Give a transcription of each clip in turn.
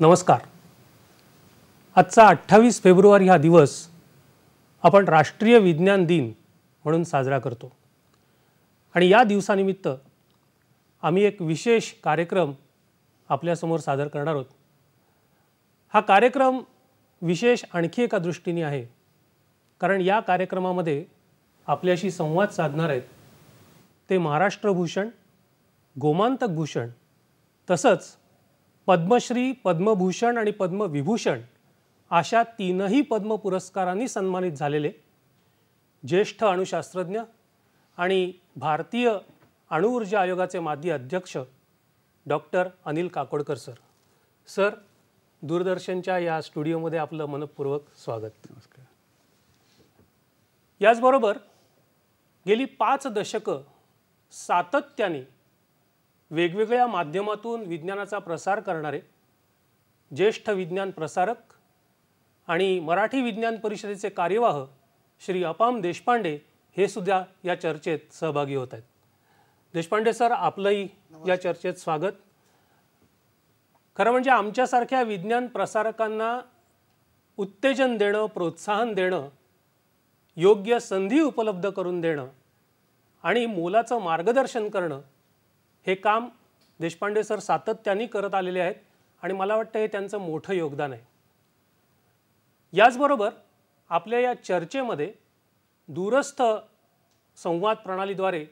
नमस्कार आजचा अठ्ठावीस फेब्रुवारी हा दिवस आपण राष्ट्रीय विज्ञान दिन म्हणून साजरा करतो आणि या दिवसानिमित्त आम्ही एक विशेष कार्यक्रम आपल्यासमोर सादर करणार आहोत हा कार्यक्रम विशेष आणखी एका दृष्टीने आहे कारण या कार्यक्रमामध्ये आपल्याशी संवाद साधणार आहेत ते महाराष्ट्रभूषण गोमांतक भूषण तसंच पद्मश्री पद्मभूषण आणि पद्मविभूषण अशा तीनही पद्म पुरस्कारांनी सन्मानित झालेले ज्येष्ठ अणुशास्त्रज्ञ आणि भारतीय अणुऊर्जा आयोगाचे माजी अध्यक्ष doctor Anil Kakodkar sir sir दूरदर्शनच्या या स्टुडिओमध्ये आपलं मनपूर्वक स्वागत नमस्कार याचबरोबर गेली पाच दशकं सातत्याने वेगवेगळ्या माध्यमातून विज्ञानाचा प्रसार करणारे ज्येष्ठ विज्ञान प्रसारक आणि मराठी विज्ञान परिषदेचे कार्यवाह श्री अपाम देशपांडे हे सुद्धा या चर्चेत सहभागी होत आहेत देशपांडे सर आपलंही या चर्चेत स्वागत खरं म्हणजे आमच्यासारख्या विज्ञान प्रसारकांना उत्तेजन देणं प्रोत्साहन देणं योग्य संधी उपलब्ध करून देणं आणि मोलाचं मार्गदर्शन करणं हे काम देशपांडे सर सातत्याने करत आलेले आहेत आणि मला वाटतं हे त्यांचं मोठं योगदान आहे याचबरोबर आपल्या या चर्चेमध्ये दूरस्थ संवाद प्रणालीद्वारे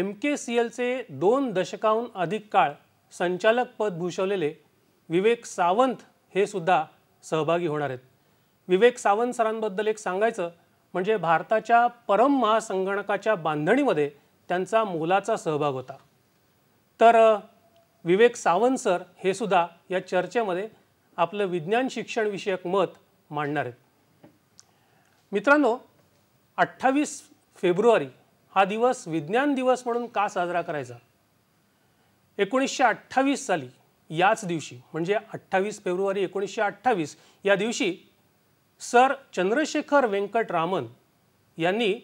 एम के सी एलचे दोन दशकाहून अधिक काळ संचालक पद भूषवलेले विवेक सावंत हे सुद्धा सहभागी होणार आहेत विवेक सावंत सरांबद्दल एक सांगायचं म्हणजे भारताच्या परम महासंगणकाच्या बांधणीमध्ये त्यांचा मोलाचा सहभाग होता तर विवेक सावंत सर हे सुद्धा या चर्चेमध्ये आपलं विज्ञान शिक्षण विषयक मत मांडणार आहेत मित्रांनो अठ्ठावीस फेब्रुवारी हा दिवस विज्ञान दिवस म्हणून का साजरा करायचा एकोणीसशे अठ्ठावीस साली याच दिवशी म्हणजे अठ्ठावीस फेब्रुवारी एकोणीसशे अठ्ठावीस या दिवशी सर चंद्रशेखर व्यंकटरामन यांनी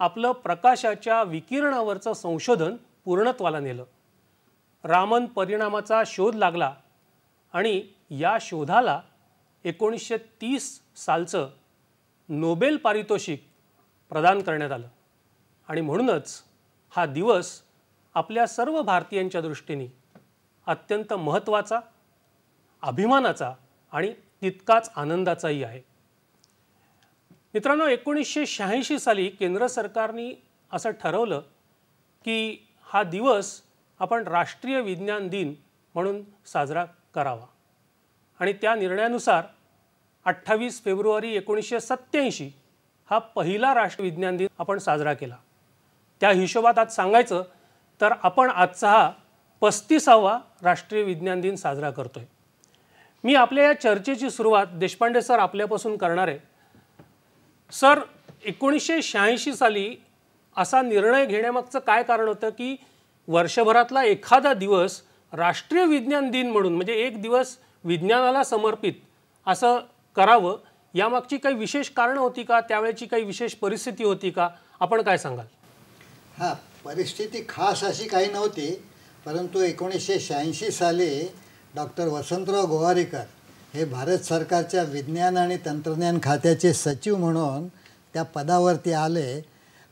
आपलं प्रकाशाच्या विकिरणावरचं संशोधन पूर्णत्वाला नेलं रामन परिणामाचा शोध लागला आणि या शोधाला एकोणीसशे तीस सालचं नोबेल पारितोषिक प्रदान करण्यात आलं आणि म्हणूनच हा दिवस आपल्या सर्व भारतीयांच्या दृष्टीने अत्यंत महत्त्वाचा अभिमानाचा आणि तितकाच आनंदाचाही आहे मित्रांनो एकोणीसशे शहाऐंशी साली केंद्र सरकारने असं ठरवलं की हा दिवस आपण राष्ट्रीय विज्ञान दिन म्हणून साजरा करावा आणि त्या निर्णयानुसार अठ्ठावीस फेब्रुवारी एकोणीसशे सत्त्याऐंशी हा पहिला राष्ट्रविज्ञान दिन आपण साजरा केला त्या हिशोबात आज सांगायचं तर आपण आजचा हा पस्तीसावा राष्ट्रीय विज्ञान दिन साजरा करतो आहे मी आपल्या या चर्चेची सुरुवात देशपांडे सर आपल्यापासून करणार आहे सर एकोणीसशे शहाऐंशी साली असा निर्णय घेण्यामागचं काय कारण होतं की वर्षभरातला एखादा दिवस राष्ट्रीय विज्ञान दिन म्हणून म्हणजे एक दिवस विज्ञानाला समर्पित असं करावं यामागची काही विशेष कारणं होती का त्यावेळेची काही विशेष परिस्थिती होती का आपण काय सांगाल हां परिस्थिती खास अशी काही नव्हती परंतु एकोणीसशे शहाऐंशी साली डॉक्टर वसंतराव गोवारीकर हे भारत सरकारच्या विज्ञान आणि तंत्रज्ञान खात्याचे सचिव म्हणून त्या पदावरती आले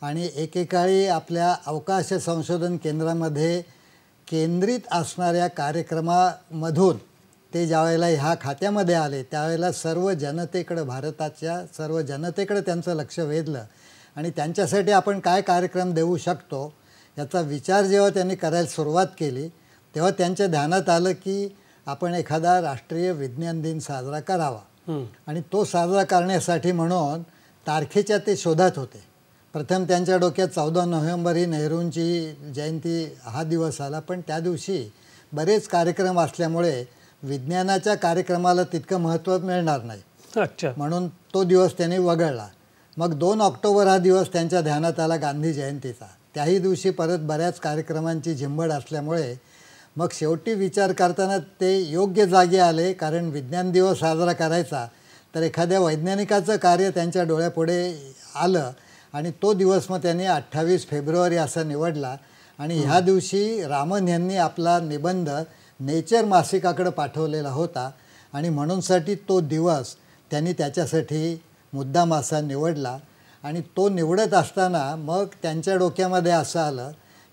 आणि एकेकाळी आपल्या अवकाश संशोधन केंद्रामध्ये केंद्रित असणाऱ्या कार्यक्रमामधून ते ज्यावेळेला ह्या खात्यामध्ये आले त्यावेळेला सर्व जनतेकडं भारताच्या सर्व जनतेकडं त्यांचं लक्ष वेधलं आणि त्यांच्यासाठी आपण काय कार्यक्रम देऊ शकतो याचा विचार जेव्हा त्यांनी करायला सुरुवात केली तेव्हा त्यांच्या ध्यानात आलं की आपण एखादा राष्ट्रीय विज्ञान दिन साजरा करावा आणि तो साजरा करण्यासाठी म्हणून तारखेच्या ते शोधात होते प्रथम त्यांच्या डोक्यात चौदा नोव्हेंबर ही नेहरूंची जयंती हा दिवस आला पण त्या दिवशी बरेच कार्यक्रम असल्यामुळे विज्ञानाच्या कार्यक्रमाला तितकं महत्त्व मिळणार नाही अच्छा म्हणून तो दिवस त्यांनी वगळला मग दोन ऑक्टोबर हा दिवस त्यांच्या ध्यानात आला गांधी जयंतीचा त्याही दिवशी परत बऱ्याच कार्यक्रमांची झिंबड असल्यामुळे मग शेवटी विचार करताना ते योग्य जागे आले कारण विज्ञान दिवस साजरा करायचा तर एखाद्या वैज्ञानिकाचं कार्य त्यांच्या डोळ्यापुढे आलं आणि तो दिवस मग त्यांनी अठ्ठावीस फेब्रुवारी असा निवडला आणि ह्या दिवशी रामन यांनी आपला निबंध नेचर मासिकाकडं पाठवलेला होता आणि म्हणूनसाठी तो दिवस त्यांनी त्याच्यासाठी मुद्दाम असा निवडला आणि तो निवडत असताना मग त्यांच्या डोक्यामध्ये असं आलं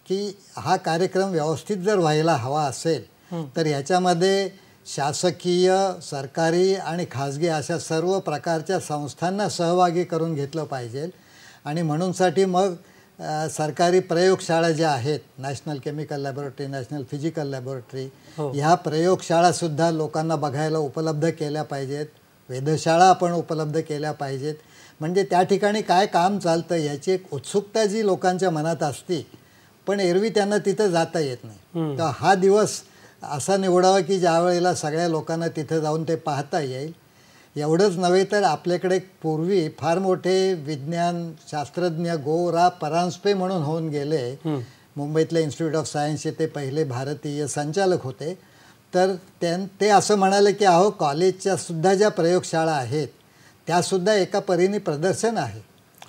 की हा कार्यक्रम व्यवस्थित जर व्हायला हवा असेल तर ह्याच्यामध्ये शासकीय सरकारी आणि खाजगी अशा सर्व प्रकारच्या संस्थांना सहभागी करून घेतलं पाहिजे आणि म्हणूनसाठी मग सरकारी प्रयोगशाळा ज्या आहेत National Chemical Laboratory National Physical Laboratory हो. ह्या प्रयोगशाळासुद्धा लोकांना बघायला उपलब्ध केल्या पाहिजेत वेधशाळा आपण उपलब्ध केल्या पाहिजेत म्हणजे त्या ठिकाणी काय काम चालतं याची एक उत्सुकता जी लोकांच्या मनात असती पण एरवी त्यांना तिथं जाता येत नाही तर हा दिवस असा निवडावा की ज्या वेळेला सगळ्या लोकांना तिथं जाऊन ते पाहता येईल एवढंच नव्हे तर आपल्याकडे पूर्वी फार मोठे विज्ञान शास्त्रज्ञ गोरा परांजपे म्हणून होऊन गेले मुंबईतल्या इन्स्टिट्यूट ऑफ सायन्सचे ते पहिले भारतीय संचालक होते तर त्यां ते असं म्हणाले की अहो कॉलेजच्या सुद्धा ज्या प्रयोगशाळा आहेत त्यासुद्धा एका परीने प्रदर्शन आहे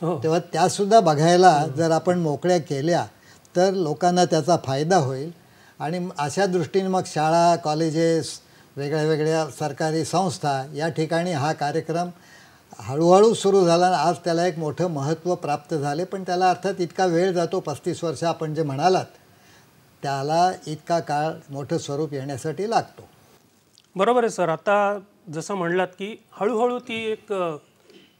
हो. तेव्हा त्यासुद्धा बघायला जर आपण मोकळ्या केल्या तर लोकांना त्याचा फायदा होईल आणि अशा दृष्टीने मग शाळा कॉलेजेस वेगळ्या वेगळ्या सरकारी संस्था या ठिकाणी हा कार्यक्रम हळूहळू सुरू झाला आज त्याला एक मोठं महत्त्व प्राप्त झाले पण त्याला अर्थात इतका वेळ जातो पस्तीस वर्ष आपण जे म्हणालात त्याला इतका काळ मोठं स्वरूप येण्यासाठी लागतो बरोबर आहे सर आता जसं म्हणलात की हळूहळू ती एक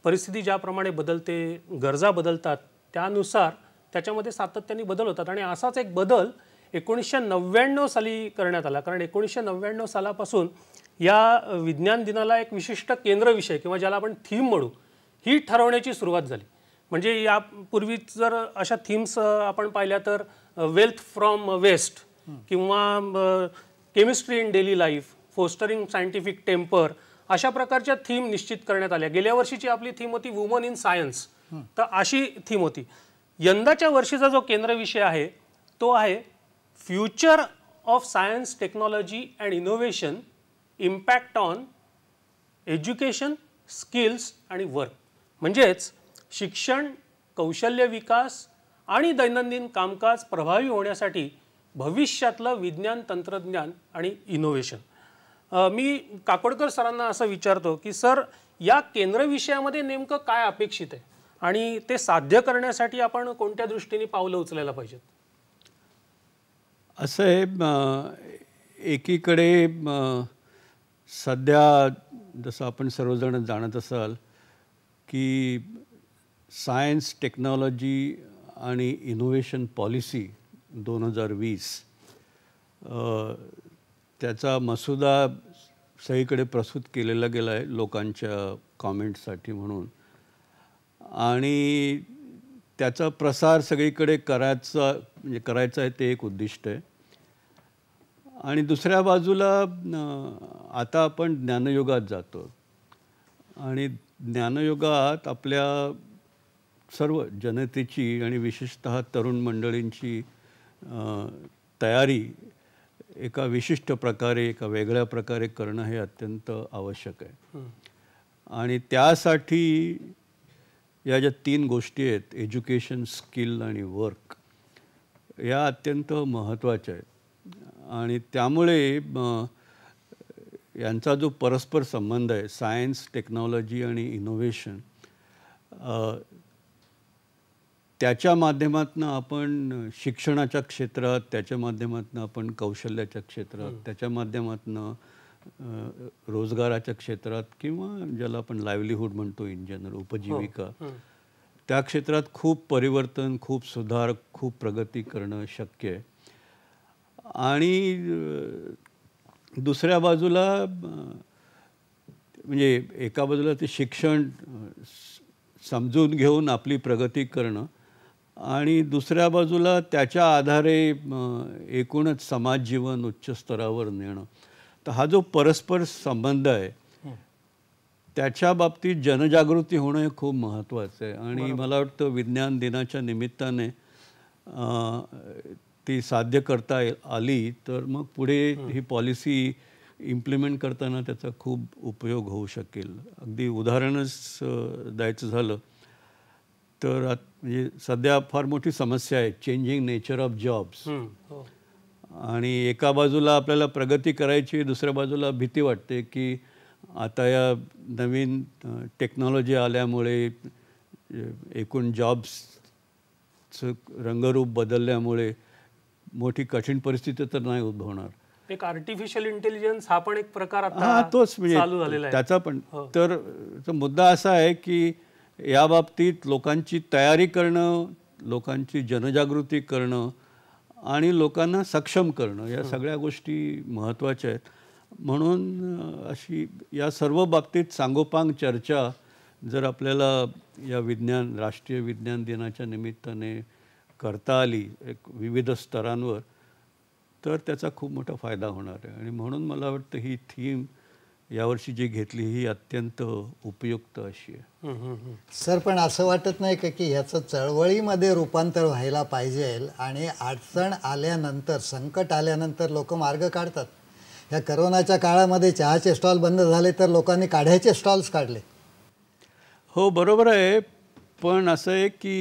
परिस्थिती ज्याप्रमाणे बदलते गरजा बदलतात त्यानुसार त्याच्यामध्ये सातत्याने बदल होतात आणि असाच एक बदल एकोणीसशे नव्याण्णव साली करण्यात आला कारण एकोणीसशे नव्याण्णव सालापासून या विज्ञान दिनाला एक विशिष्ट केंद्रविषय किंवा ज्याला आपण थीम म्हणू ही ठरवण्याची सुरुवात झाली म्हणजे यापूर्वी जर अशा थीम्स आपण पाहिल्या तर वेल्थ फ्रॉम वेस्ट किंवा chemistry in daily life fostering scientific temper अशा प्रकारच्या थीम निश्चित करण्यात आल्या गेल्या वर्षीची आपली थीम होती वुमन इन सायन्स तर अशी थीम होती यंदाच्या वर्षीचा जो केंद्र विषय आहे तो आहे future of science technology and innovation impact on education skills आणि वर्क म्हणजेच शिक्षण कौशल्य विकास आणि दैनंदिन कामकाज प्रभावी होण्यासाठी भविष्यातलं विज्ञान तंत्रज्ञान आणि इनोव्हेशन मी काकोडकर सरांना असं विचारतो की सर या केंद्रविषयामध्ये नेमकं काय अपेक्षित आहे आणि ते साध्य करण्यासाठी आपण कोणत्या दृष्टीने पावलं उचलायला पाहिजेत असं आहे एकीकडे सध्या जसं आपण सर्वजण जाणत असाल की सायन्स टेक्नॉलॉजी आणि इनोव्हेशन पॉलिसी दोन हजार वीस त्याचा मसुदा सगळीकडे प्रस्तुत केलेला गेला आहे लोकांच्या कॉमेंटसाठी म्हणून आणि त्याचा प्रसार सगळीकडे करायचा म्हणजे करायचं आहे ते एक उद्दिष्ट आहे आणि दुसऱ्या बाजूला आता आपण ज्ञानयुगात जातो आणि ज्ञानयुगात आपल्या सर्व जनतेची आणि विशेषतः तरुण मंडळींची तयारी एका विशिष्ट प्रकारे एका वेगळ्या प्रकारे करणं हे अत्यंत आवश्यक आहे आणि त्यासाठी या ज्या तीन गोष्टी आहेत एज्युकेशन स्किल आणि वर्क या अत्यंत महत्त्वाच्या आहेत आणि त्यामुळे यांचा जो परस्पर संबंध आहे सायन्स टेक्नॉलॉजी आणि इनोव्हेशन त्याच्या माध्यमातून आपण शिक्षणाच्या क्षेत्रात त्याच्या माध्यमातून आपण कौशल्याच्या क्षेत्रात त्याच्या माध्यमातून रोजगाराच्या क्षेत्रात किंवा ज्याला आपण लाईव्हलीहूड म्हणतो इन जनरल उपजीविका हो, त्या क्षेत्रात खूप परिवर्तन खूप सुधार खूप प्रगती करणं शक्य आहे आणि दुसऱ्या बाजूला म्हणजे एका बाजूला ते शिक्षण समजून घेऊन आपली प्रगती करणं आणि दुसऱ्या बाजूला त्याच्या आधारे एकूणच समाज जीवन उच्च स्तरावर नेणं तर हा जो परस्पर संबंध आहे त्याच्या बाबतीत जनजागृती होणं हे खूप महत्त्वाचं आहे आणि मला वाटतं विज्ञान दिनाच्या निमित्ताने ती साध्य करता आली तर मग पुढे ही पॉलिसी इम्प्लिमेंट करताना त्याचा खूप उपयोग होऊ शकेल अगदी उदाहरणच द्यायचं झालं तर म्हणजे सध्या फार मोठी समस्या आहे चेंजिंग नेचर ऑफ जॉब्स आणि एका बाजूला आपल्याला प्रगती करायची दुसऱ्या बाजूला भीती वाटते की आता या नवीन टेक्नॉलॉजी आल्यामुळे एकूण जॉब्सचं रंगरूप बदलल्यामुळे मोठी कठीण परिस्थिती तर नाही उद्भवणार एक आर्टिफिशियल इंटेलिजन्स हा पण एक प्रकार तोच म्हणजे त्याचा पण हो. तर मुद्दा असा आहे की या बाबतीत लोकांची तयारी करणं लोकांची जनजागृती करणं आणि लोकांना सक्षम करणं या सगळ्या गोष्टी महत्त्वाच्या आहेत म्हणून अशी या सर्व बाबतीत सांगोपांग चर्चा जर आपल्याला या विज्ञान राष्ट्रीय विज्ञान दिनाच्या निमित्ताने करता आली एक विविध स्तरांवर तर त्याचा खूप मोठा फायदा होणार आहे आणि म्हणून मला वाटतं ही थीम यावर्षी जी घेतली ही अत्यंत उपयुक्त अशी आहे सर पण असं वाटत नाही का की ह्याचं चळवळीमध्ये रूपांतर व्हायला पाहिजे आणि अडचण आल्यानंतर संकट आल्यानंतर लोक मार्ग काढतात या करोनाच्या काळामध्ये चहाचे स्टॉल बंद झाले तर लोकांनी काढायचे स्टॉल्स काढले हो बरोबर आहे पण असं आहे की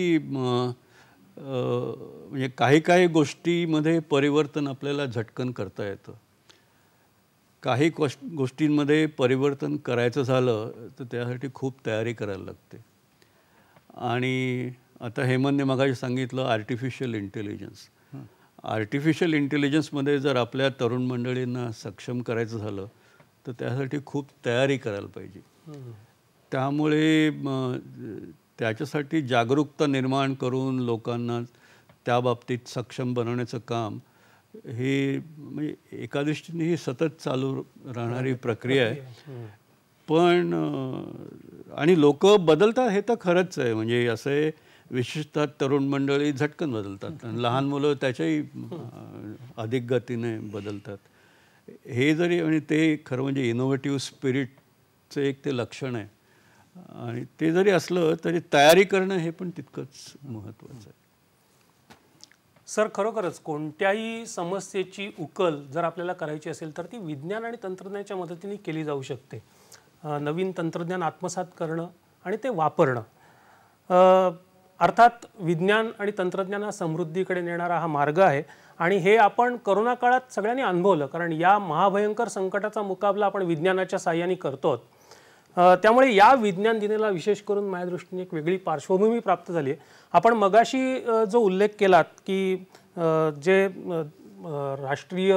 म्हणजे काही काही गोष्टीमध्ये परिवर्तन आपल्याला झटकन करता येतं काही गोष्ट गोष्टींमध्ये परिवर्तन करायचं झालं तर त्यासाठी खूप तयारी करायला लागते आणि आता हेमंतने मगाशी सांगितलं आर्टिफिशियल इंटेलिजन्स आर्टिफिशियल इंटेलिजन्समध्ये जर आपल्या तरुण मंडळींना सक्षम करायचं झालं तर त्यासाठी खूप तयारी करायला पाहिजे त्यामुळे त्याच्यासाठी जागरूकता निर्माण करून लोकांना त्या बाबतीत सक्षम बनवण्याचं काम हे म्हणजे एका दृष्टीने ही सतत चालू राहणारी प्रक्रिया आहे पण आणि लोक बदलतात हे तर खरंच आहे म्हणजे असे विशेषतः तरुण मंडळी झटकन बदलतात आणि लहान मुलं त्याच्याही अधिक गतीने बदलतात हे जरी आणि ते खरं म्हणजे इनोव्हेटिव्ह स्पिरिटचं एक ते लक्षण आहे आणि ते जरी असलं तरी तयारी करणं हे पण तितकंच महत्त्वाचं आहे सर खरोखरच कोणत्याही समस्येची उकल जर आपल्याला करायची असेल तर ती विज्ञान आणि तंत्रज्ञानाच्या मदतीने केली जाऊ शकते नवीन तंत्रज्ञान आत्मसात करणं आणि ते वापरणं अर्थात विज्ञान आणि तंत्रज्ञाना समृद्धीकडे नेणारा हा मार्ग आहे आणि हे आपण करोना काळात सगळ्यांनी अनुभवलं कारण या महाभयंकर संकटाचा मुकाबला आपण विज्ञानाच्या साह्याने करतो त्यामुळे या विज्ञान दिनेला विशेष करून माझ्या दृष्टीने एक वेगळी पार्श्वभूमी प्राप्त झाली आहे आपण मगाशी जो उल्लेख केलात की जे राष्ट्रीय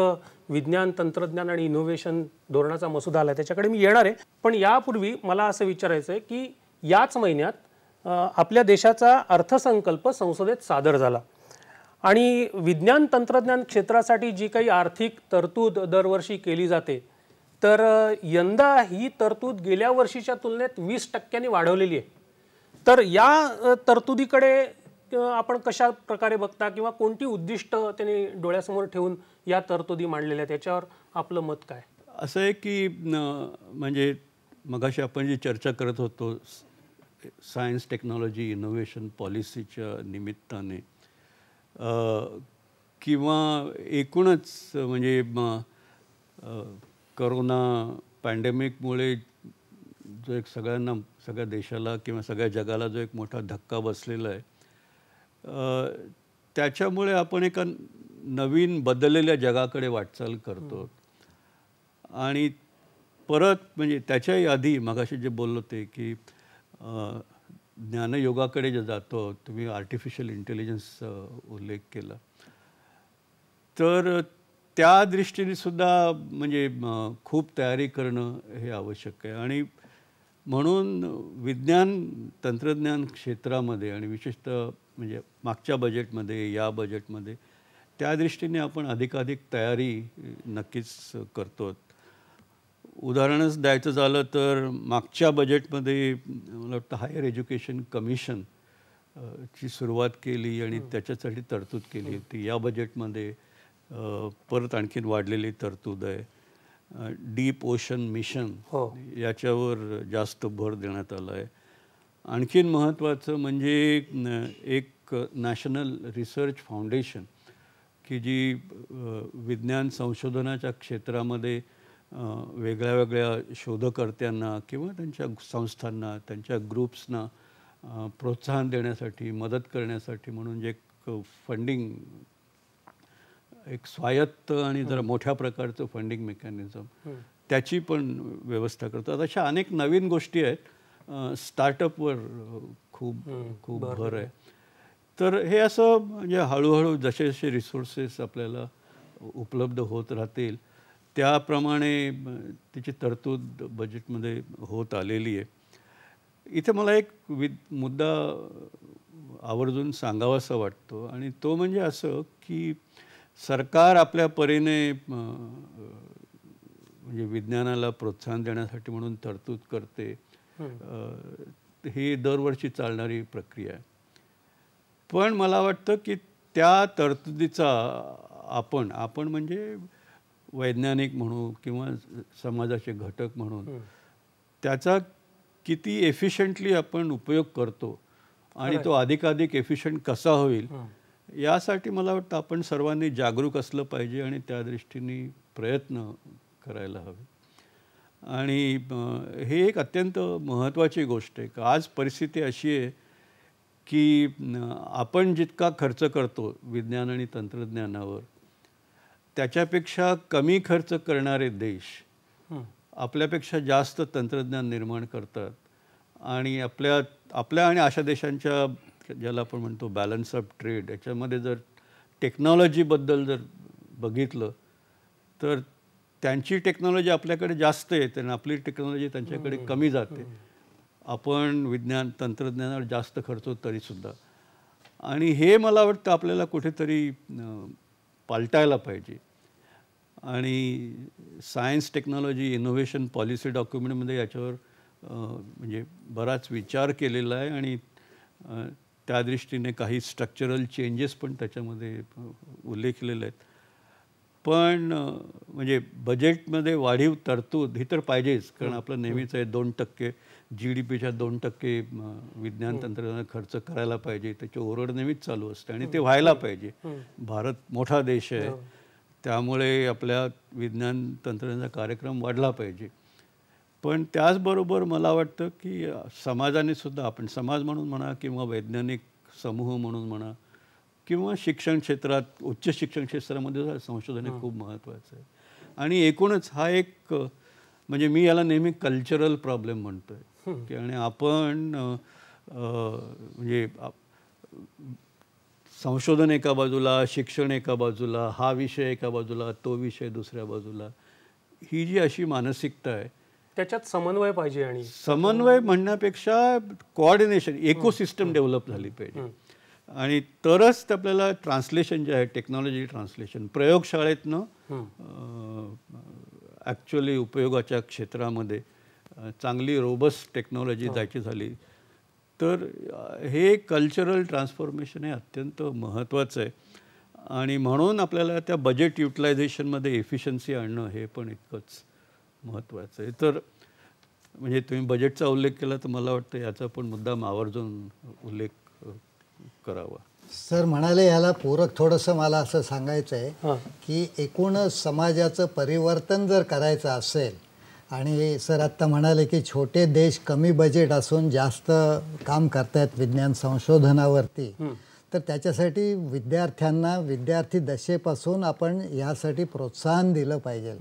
विज्ञान तंत्रज्ञान आणि इनोव्हेशन धोरणाचा मसुदा आला त्याच्याकडे मी येणार आहे पण यापूर्वी मला असं विचारायचं आहे की याच महिन्यात आपल्या देशाचा अर्थसंकल्प संसदेत सादर झाला आणि विज्ञान तंत्रज्ञान क्षेत्रासाठी जी काही आर्थिक तरतूद दरवर्षी केली जाते तर यंदा ही तरतूद गेल्या वर्षीच्या तुलनेत वीस टक्क्यांनी वाढवलेली आहे तर या तरतुदीकडे आपण कशा प्रकारे बघता किंवा कोणती उद्दिष्ट त्यांनी डोळ्यासमोर ठेवून या तरतुदी मांडलेल्या त्याच्यावर आपलं मत काय असं आहे की म्हणजे मगाशी आपण जी चर्चा करत होतो सायन्स टेक्नॉलॉजी इनोव्हेशन पॉलिसीच्या निमित्ताने किंवा एकूणच म्हणजे करोना पॅन्डेमिकमुळे जो एक सगळ्यांना सगळ्या देशाला किंवा सगळ्या जगाला जो एक मोठा धक्का बसलेला आहे त्याच्यामुळे आपण एका नवीन बदललेल्या जगाकडे वाटचाल करतो आणि परत म्हणजे त्याच्याही आधी मगाशी जे बोललो ते की ज्ञानयोगाकडे जे जातो तुम्ही आर्टिफिशियल इंटेलिजन्स उल्लेख केला तर त्या दृष्टीने सुद्धा म्हणजे खूप तयारी करणं हे आवश्यक आहे आणि म्हणून विज्ञान तंत्रज्ञान क्षेत्रामध्ये आणि विशेषतः म्हणजे मागच्या बजेटमध्ये या बजेटमध्ये त्या दृष्टीने आपण अधिकाधिक तयारी नक्कीच करतो उदाहरणच द्यायचं झालं तर मागच्या बजेटमध्ये मला वाटतं हायर एज्युकेशन कमिशन ची सुरुवात केली आणि त्याच्यासाठी तरतूद केली होती या बजेटमध्ये परत आणखीन वाढलेली तरतूद आहे डीप ओशन मिशन हो याच्यावर जास्त भर देण्यात आला आहे आणखीन महत्त्वाचं म्हणजे एक नॅशनल रिसर्च फाउंडेशन की जी विज्ञान संशोधनाच्या क्षेत्रामध्ये वेगळ्या वेगळ्या शोधकर्त्यांना किंवा त्यांच्या संस्थांना त्यांच्या ग्रुप्सना प्रोत्साहन देण्यासाठी मदत करण्यासाठी म्हणून जे फंडिंग एक स्वायत्त आणि जरा हो. मोठ्या प्रकारचं फंडिंग मेकॅनिझम हो. त्याची पण व्यवस्था करतात अशा अनेक नवीन गोष्टी आहेत स्टार्टअपवर खूप खूप भर आहे तर हे असं म्हणजे हळूहळू जसे जसे रिसोर्सेस आपल्याला उपलब्ध होत राहतील त्याप्रमाणे त्याची तरतूद बजेटमध्ये होत आलेली आहे इथे मला एक वि मुद्दा आवर्जून सांगावासा वाटतो आणि तो म्हणजे असं की सरकार आपल्या परीने म्हणजे विज्ञानाला प्रोत्साहन देण्यासाठी म्हणून तरतूद करते ही दरवर्षी चालणारी प्रक्रिया आहे पण मला वाटतं की त्या तरतुदीचा आपण आपण म्हणजे वैज्ञानिक म्हणू किंवा समाजाचे घटक म्हणून त्याचा किती एफिशियंटली आपण उपयोग करतो आणि तो अधिकाधिक एफिशियंट कसा होईल यासाठी मला वाटतं आपण सर्वांनी जागरूक असलं पाहिजे आणि त्या दृष्टीने प्रयत्न करायला हवे आणि हे एक अत्यंत महत्त्वाची गोष्ट आहे का आज परिस्थिती अशी आहे की आपण जितका खर्च करतो विज्ञान आणि तंत्रज्ञानावर त्याच्यापेक्षा कमी खर्च करणारे देश आपल्यापेक्षा जास्त तंत्रज्ञान निर्माण करतात आणि आपल्या आपल्या आणि अशा देशांच्या ज्याला आपण म्हणतो बॅलन्स ऑफ ट्रेड याच्यामध्ये जर टेक्नॉलॉजीबद्दल जर बघितलं तर त्यांची टेक्नॉलॉजी आपल्याकडे जास्त येते आणि आपली टेक्नॉलॉजी त्यांच्याकडे कमी जाते आपण विज्ञान तंत्रज्ञानावर जास्त खर्च खर्चो तरीसुद्धा आणि हे मला वाटतं आपल्याला कुठेतरी पालटायला पाहिजे आणि सायन्स टेक्नॉलॉजी इनोव्हेशन पॉलिसी डॉक्युमेंटमध्ये याच्यावर म्हणजे बराच विचार केलेला आहे आणि त्या दृष्टीने काही स्ट्रक्चरल चेंजेस पण त्याच्यामध्ये उल्लेखलेले आहेत पण म्हणजे बजेटमध्ये वाढीव तरतूद ही तर पाहिजेच कारण हो, आपलं हो. नेहमीच आहे दोन टक्के जी डी पीच्या दोन टक्के विज्ञान हो. तंत्रज्ञान खर्च करायला पाहिजे त्याची ओरड नेहमीच चालू असते आणि ते व्हायला पाहिजे भारत मोठा देश आहे त्यामुळे आपल्या विज्ञान तंत्रज्ञानाचा कार्यक्रम वाढला पाहिजे पण त्याचबरोबर मला वाटतं की समाजाने सुद्धा आपण समाज म्हणून म्हणा किंवा वैज्ञानिक समूह म्हणून म्हणा किंवा शिक्षण क्षेत्रात उच्च शिक्षण क्षेत्रामध्ये संशोधन हे खूप महत्त्वाचं आहे आणि एकूणच हा एक म्हणजे मी याला नेहमी कल्चरल प्रॉब्लेम म्हणतो आहे की आणि आपण म्हणजे संशोधन एका बाजूला शिक्षण एका बाजूला हा विषय एका बाजूला तो विषय दुसऱ्या बाजूला ही जी अशी मानसिकता आहे त्याच्यात समन्वय पाहिजे आणि समन्वय म्हणण्यापेक्षा कोऑर्डिनेशन इकोसिस्टम डेव्हलप झाली पाहिजे आणि तरच आपल्याला ट्रान्सलेशन जे आहे टेक्नॉलॉजी ट्रान्सलेशन प्रयोगशाळेतनं ॲक्च्युली उपयोगाच्या क्षेत्रामध्ये चांगली रोबस्ट टेक्नॉलॉजी जायची झाली तर हे कल्चरल ट्रान्सफॉर्मेशन हे अत्यंत महत्त्वाचं आहे आणि म्हणून आपल्याला त्या बजेट युटिलायझेशनमध्ये एफिशियन्सी आणणं हे पण इतकंच महत्त्वाचं आहे तर म्हणजे तुम्ही बजेटचा उल्लेख केला तर मला वाटतं याचा पण मुद्दा आवर्जून उल्लेख करावा सर म्हणाले याला पूरक थोडंसं मला असं सांगायचं आहे की एकूण समाजाचं परिवर्तन जर करायचं असेल आणि सर आत्ता म्हणाले की छोटे देश कमी बजेट असून जास्त काम करतायत विज्ञान संशोधनावरती तर त्याच्यासाठी विद्यार्थ्यांना विद्यार्थी दशेपासून आपण यासाठी प्रोत्साहन दिलं पाहिजे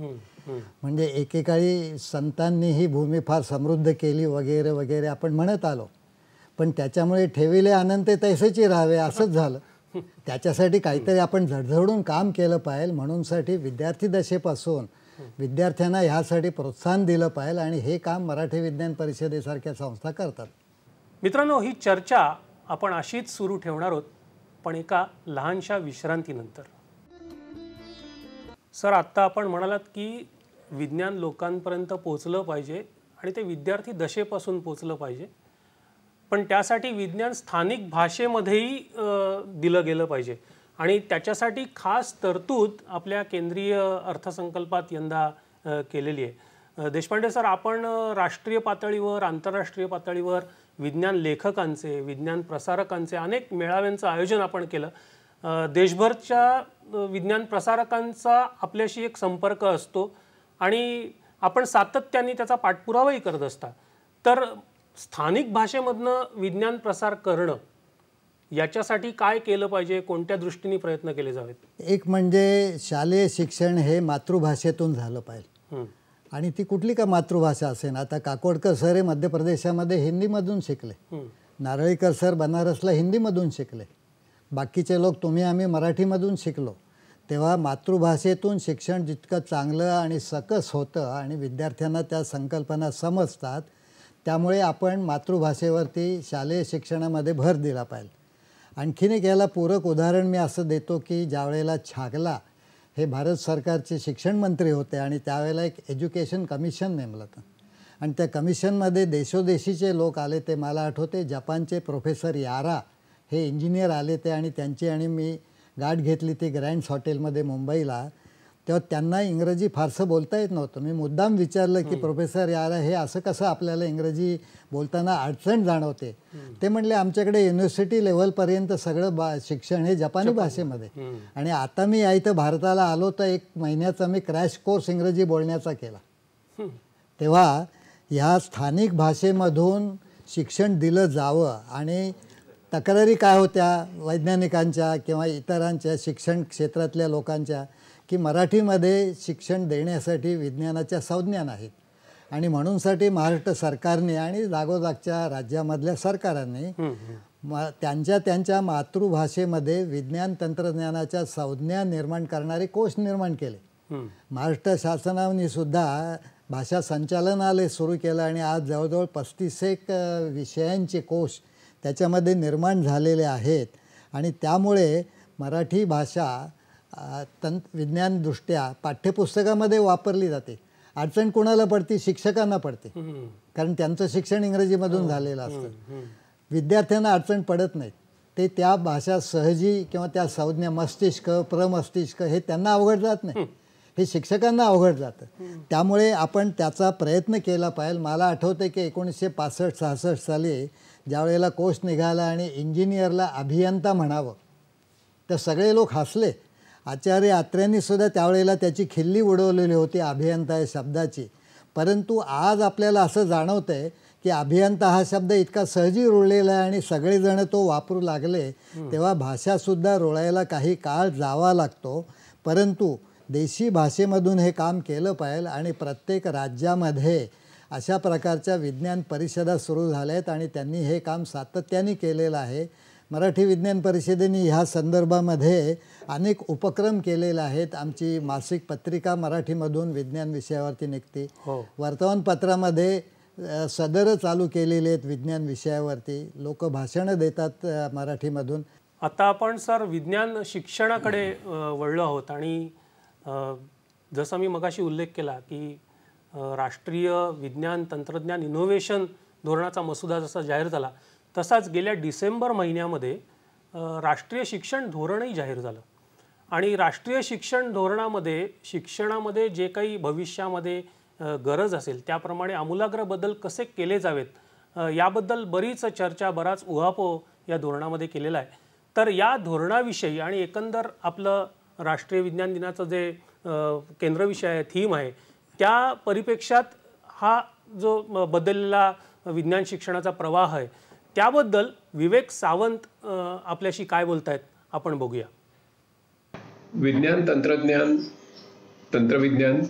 म्हणजे एकेकाळी संतांनी ही भूमी फार समृद्ध केली वगैरे वगैरे आपण म्हणत आलो पण त्याच्यामुळे ठेविले आनंद तैसेची राहावे असंच झालं त्याच्यासाठी काहीतरी आपण झडझडून काम केलं पाहिजे साठी विद्यार्थी दशेपासून विद्यार्थ्यांना ह्यासाठी प्रोत्साहन दिलं पाहिजे आणि हे काम मराठी विज्ञान परिषदेसारख्या संस्था करतात मित्रांनो ही चर्चा आपण अशीच सुरू ठेवणार आहोत पण एका लहानशा विश्रांतीनंतर सर आत्ता आपण म्हणालात की विज्ञान लोकांपर्यंत पोचलं पाहिजे आणि ते विद्यार्थी दशेपासून पोचलं पाहिजे पण त्यासाठी विज्ञान स्थानिक भाषेमध्येही दिलं गेलं पाहिजे आणि त्याच्यासाठी खास तरतूद आपल्या केंद्रीय अर्थसंकल्पात यंदा केलेली आहे देशपांडे सर आपण राष्ट्रीय पातळीवर आंतरराष्ट्रीय पातळीवर विज्ञान लेखकांचे विज्ञान प्रसारकांचे अनेक मेळाव्यांचं आयोजन आपण केलं देशभरच्या विज्ञान प्रसारकांचा आपल्याशी एक संपर्क असतो आणि आपण सातत्याने त्याचा पाठपुरावाही करत असता तर स्थानिक भाषेमधनं विज्ञान प्रसार करणं याच्यासाठी काय केलं पाहिजे कोणत्या दृष्टीने प्रयत्न केले जावेत एक म्हणजे शालेय शिक्षण हे मातृभाषेतून झालं पाहिजे आणि ती कुठली का मातृभाषा असेल आता काकोडकर सर हे मध्य प्रदेशामध्ये हिंदीमधून शिकले नारळीकर सर बनारसला हिंदीमधून शिकले बाकीचे लोक तुम्ही आम्ही मराठीमधून शिकलो तेव्हा मातृभाषेतून शिक्षण जितकं चांगलं आणि सकस होतं आणि विद्यार्थ्यांना त्या संकल्पना समजतात त्यामुळे आपण मातृभाषेवरती शालेय शिक्षणामध्ये भर दिला पाहिजे आणखीन एक याला पूरक उदाहरण मी असं देतो की ज्यावेळेला छागला हे भारत सरकारचे शिक्षण मंत्री होते आणि त्यावेळेला एक एज्युकेशन कमिशन नेमलं होतं आणि त्या कमिशनमध्ये देशोदेशीचे लोक आले ते मला आठवते जपानचे प्रोफेसर यारा हे इंजिनियर आले ते आणि त्यांची आणि मी गाठ घेतली ती ग्रँड्स हॉटेलमध्ये मुंबईला तेव्हा त्यांना इंग्रजी फारसं बोलता येत नव्हतं मी मुद्दाम विचारलं की प्रोफेसर यार हे असं कसं आपल्याला इंग्रजी बोलताना अडचण जाणवते ते म्हणले आमच्याकडे युनिव्हर्सिटी लेवलपर्यंत सगळं बा शिक्षण हे जपानी भाषेमध्ये आणि आता मी या इथं भारताला आलो तर एक महिन्याचा मी क्रॅश कोर्स इंग्रजी बोलण्याचा केला तेव्हा ह्या स्थानिक भाषेमधून शिक्षण दिलं जावं आणि तक्रारी काय होत्या वैज्ञानिकांच्या किंवा इतरांच्या शिक्षण क्षेत्रातल्या लोकांच्या की मराठीमध्ये शिक्षण देण्यासाठी विज्ञानाच्या संज्ञा नाहीत आणि म्हणूनसाठी महाराष्ट्र सरकारने आणि जागोजागच्या राज्यामधल्या सरकारांनी म त्यांच्या त्यांच्या मातृभाषेमध्ये विज्ञान तंत्रज्ञानाच्या संज्ञा निर्माण करणारे कोश निर्माण केले महाराष्ट्र शासनाने सुद्धा भाषा संचालनालय सुरू केलं आणि आज जवळजवळ पस्तीस एक विषयांचे कोश त्याच्यामध्ये निर्माण झालेले आहेत आणि त्यामुळे मराठी भाषा तंत विज्ञानदृष्ट्या पाठ्यपुस्तकामध्ये वापरली जाते अडचण कोणाला पडते शिक्षकांना पडते कारण त्यांचं शिक्षण इंग्रजीमधून हो. झालेलं असतं विद्यार्थ्यांना अडचण पडत नाही ते त्या भाषा सहजी किंवा त्या संज्ञा मस्तिष्क प्रमस्तिष्क हे त्यांना अवघड जात नाही हे शिक्षकांना अवघड जातं त्यामुळे आपण त्याचा प्रयत्न केला पाहिजे मला आठवते की एकोणीसशे पासष्ट सहासष्ट साली ज्यावेळेला वेळेला निघाला आणि इंजिनियरला अभियंता म्हणावं तर सगळे लोक हसले आचार्य सुद्धा त्यावेळेला त्याची खिल्ली उडवलेली होती अभियंता या शब्दाची परंतु आज आपल्याला असं जाणवतं आहे की अभियंता हा शब्द इतका सहजी रुळलेला आहे आणि सगळेजण तो वापरू लागले तेव्हा भाषासुद्धा रुळायला काही काळ जावा लागतो परंतु देशी भाषेमधून हे काम केलं पाहिजे आणि प्रत्येक राज्यामध्ये अशा प्रकारच्या विज्ञान परिषदा सुरू झाल्या आहेत आणि त्यांनी हे काम सातत्याने केलेलं आहे मराठी विज्ञान परिषदेने ह्या संदर्भामध्ये अनेक उपक्रम केलेले आहेत आमची मासिक पत्रिका मराठीमधून विज्ञान विषयावरती निघते हो. वर्तमानपत्रामध्ये सदरं चालू केलेली आहेत विज्ञान विषयावरती लोक भाषणं देतात मराठीमधून आता आपण सर विज्ञान शिक्षणाकडे वळलो आहोत आणि जसं मी मगाशी उल्लेख केला की राष्ट्रीय विज्ञान तंत्रज्ञान इनोव्हेशन धोरणाचा मसुदा जसा जाहीर झाला तसाच गेल्या डिसेंबर महिन्यामध्ये राष्ट्रीय शिक्षण धोरणही जाहीर झालं आणि राष्ट्रीय शिक्षण धोरणामध्ये शिक्षणामध्ये जे काही भविष्यामध्ये गरज असेल त्याप्रमाणे आमूलाग्र बदल कसे केले जावेत याबद्दल बरीच चर्चा बराच उहापो या धोरणामध्ये केलेला आहे तर या धोरणाविषयी आणि एकंदर आपलं राष्ट्रीय विज्ञान दिनाचं जे केंद्रविषय आहे थीम आहे त्या परिपेक्षात हा जो बदललेला विज्ञान शिक्षणाचा प्रवाह आहे त्याबद्दल विवेक सावंत आपल्याशी काय बोलतायत आपण बघूया विज्ञान तंत्रज्ञान तंत्रविज्ञान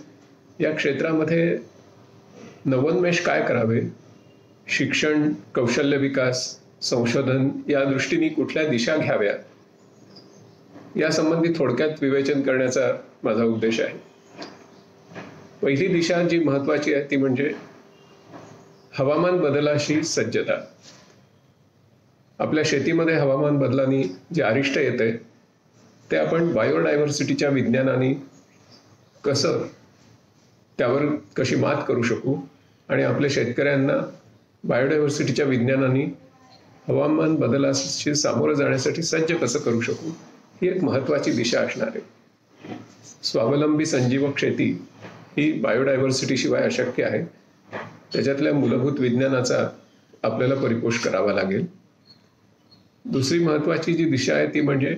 या क्षेत्रामध्ये नवोन्मेष काय करावे शिक्षण कौशल्य विकास संशोधन या दृष्टीने कुठल्या दिशा घ्याव्या संबंधी थोडक्यात विवेचन करण्याचा माझा उद्देश आहे पहिली दिशा जी महत्वाची आहे ती म्हणजे हवामान बदलाशी सज्जता आपल्या शेतीमध्ये हवामान बदलाने जे अरिष्ट येते ते आपण बायोडायव्हर्सिटीच्या विज्ञानाने कसं त्यावर कशी मात करू शकू आणि आपल्या शेतकऱ्यांना बायोडायव्हर्सिटीच्या विज्ञानाने हवामान बदलाशी सामोरं जाण्यासाठी सज्ज कसं करू शकू ही एक महत्त्वाची दिशा असणार आहे स्वावलंबी संजीवक शेती ही बायोडायव्हर्सिटीशिवाय अशक्य आहे त्याच्यातल्या मूलभूत विज्ञानाचा आपल्याला परिपोष करावा लागेल दुसरी महत्वाची जी दिशा आहे ती म्हणजे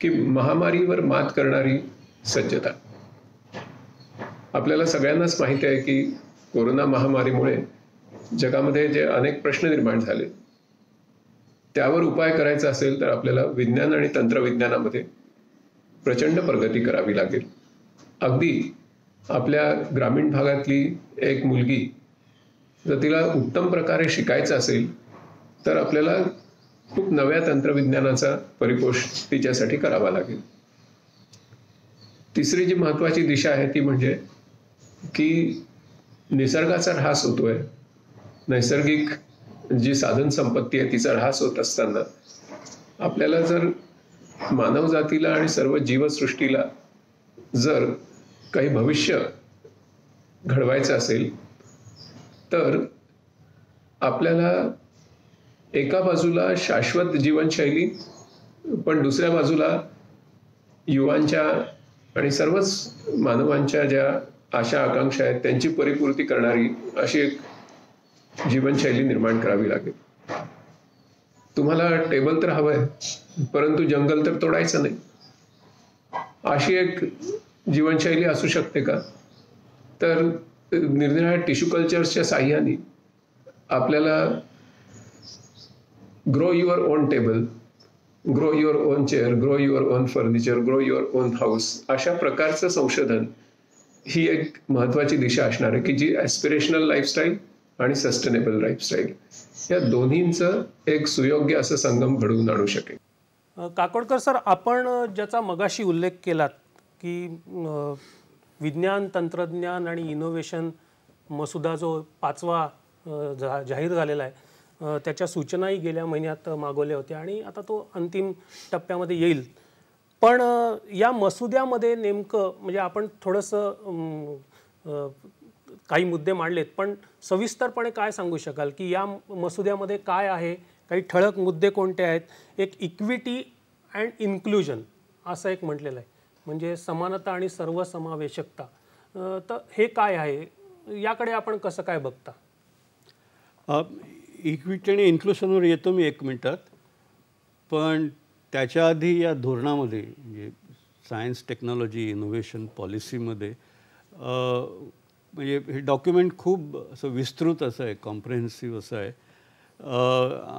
की महामारीवर मात करणारी सज्जता आपल्याला सगळ्यांनाच माहिती आहे की कोरोना महामारीमुळे जगामध्ये जे अनेक प्रश्न निर्माण झाले त्यावर उपाय करायचा असेल तर आपल्याला विज्ञान आणि तंत्रविज्ञानामध्ये प्रचंड प्रगती करावी लागेल अगदी आपल्या ग्रामीण भागातली एक मुलगी जर तिला उत्तम प्रकारे शिकायचं असेल तर आपल्याला खूप नव्या तंत्रविज्ञानाचा परिपोष तिच्यासाठी करावा लागेल तिसरी जी महत्वाची दिशा आहे ती म्हणजे की निसर्गाचा ऱ्हास होतोय नैसर्गिक जी साधन संपत्ती आहे तिचा ऱ्हास होत असताना आपल्याला जर मानवजातीला आणि सर्व जीवसृष्टीला जर काही भविष्य घडवायचं असेल तर आपल्याला एका बाजूला शाश्वत जीवनशैली पण दुसऱ्या बाजूला युवांच्या आणि सर्वच मानवांच्या ज्या आशा आकांक्षा आहेत त्यांची परिपूर्ती करणारी अशी एक जीवनशैली निर्माण करावी लागेल तुम्हाला टेबल तर हवं आहे परंतु जंगल तर तोडायचं नाही अशी एक जीवनशैली असू शकते का तर निरनिराळ्या टिश्यू कल्चर्सच्या साह्याने आपल्याला grow your own table grow your own chair grow your own furniture grow your own house अशा प्रकारचं संशोधन ही एक महत्वाची दिशा असणार आहे की जी ॲस्पिरेशनल लाईफस्टाईल आणि सस्टेनेबल लाईफस्टाईल या दोन्हींचं एक सुयोग्य असं संगम घडवून आणू शकेल काकोडकर सर आपण ज्याचा मगाशी उल्लेख केलात की विज्ञान तंत्रज्ञान आणि इनोव्हेशन मसुदा जो पाचवा जा जाहीर झालेला आहे त्याच्या सूचनाही गेल्या महिन्यात मागवल्या होत्या आणि आता तो अंतिम टप्प्यामध्ये येईल पण या मसुद्यामध्ये नेमकं म्हणजे आपण थोडंसं काही मुद्दे मांडलेत पण सविस्तरपणे काय सांगू शकाल की या मसुद्यामध्ये काय आहे काही ठळक मुद्दे कोणते आहेत एक इक्विटी अँड इन्क्लुजन असं एक म्हटलेलं आहे म्हणजे समानता आणि सर्वसमावेशकता तर हे काय आहे याकडे आपण कसं काय बघता इक्विटी आणि इन्क्लुशनवर येतो मी एक मिनटात पण त्याच्या आधी या धोरणामध्ये म्हणजे सायन्स टेक्नॉलॉजी इनोव्हेशन पॉलिसीमध्ये म्हणजे हे डॉक्युमेंट खूप असं विस्तृत असं आहे कॉम्प्रिहेन्सिव्ह असं आहे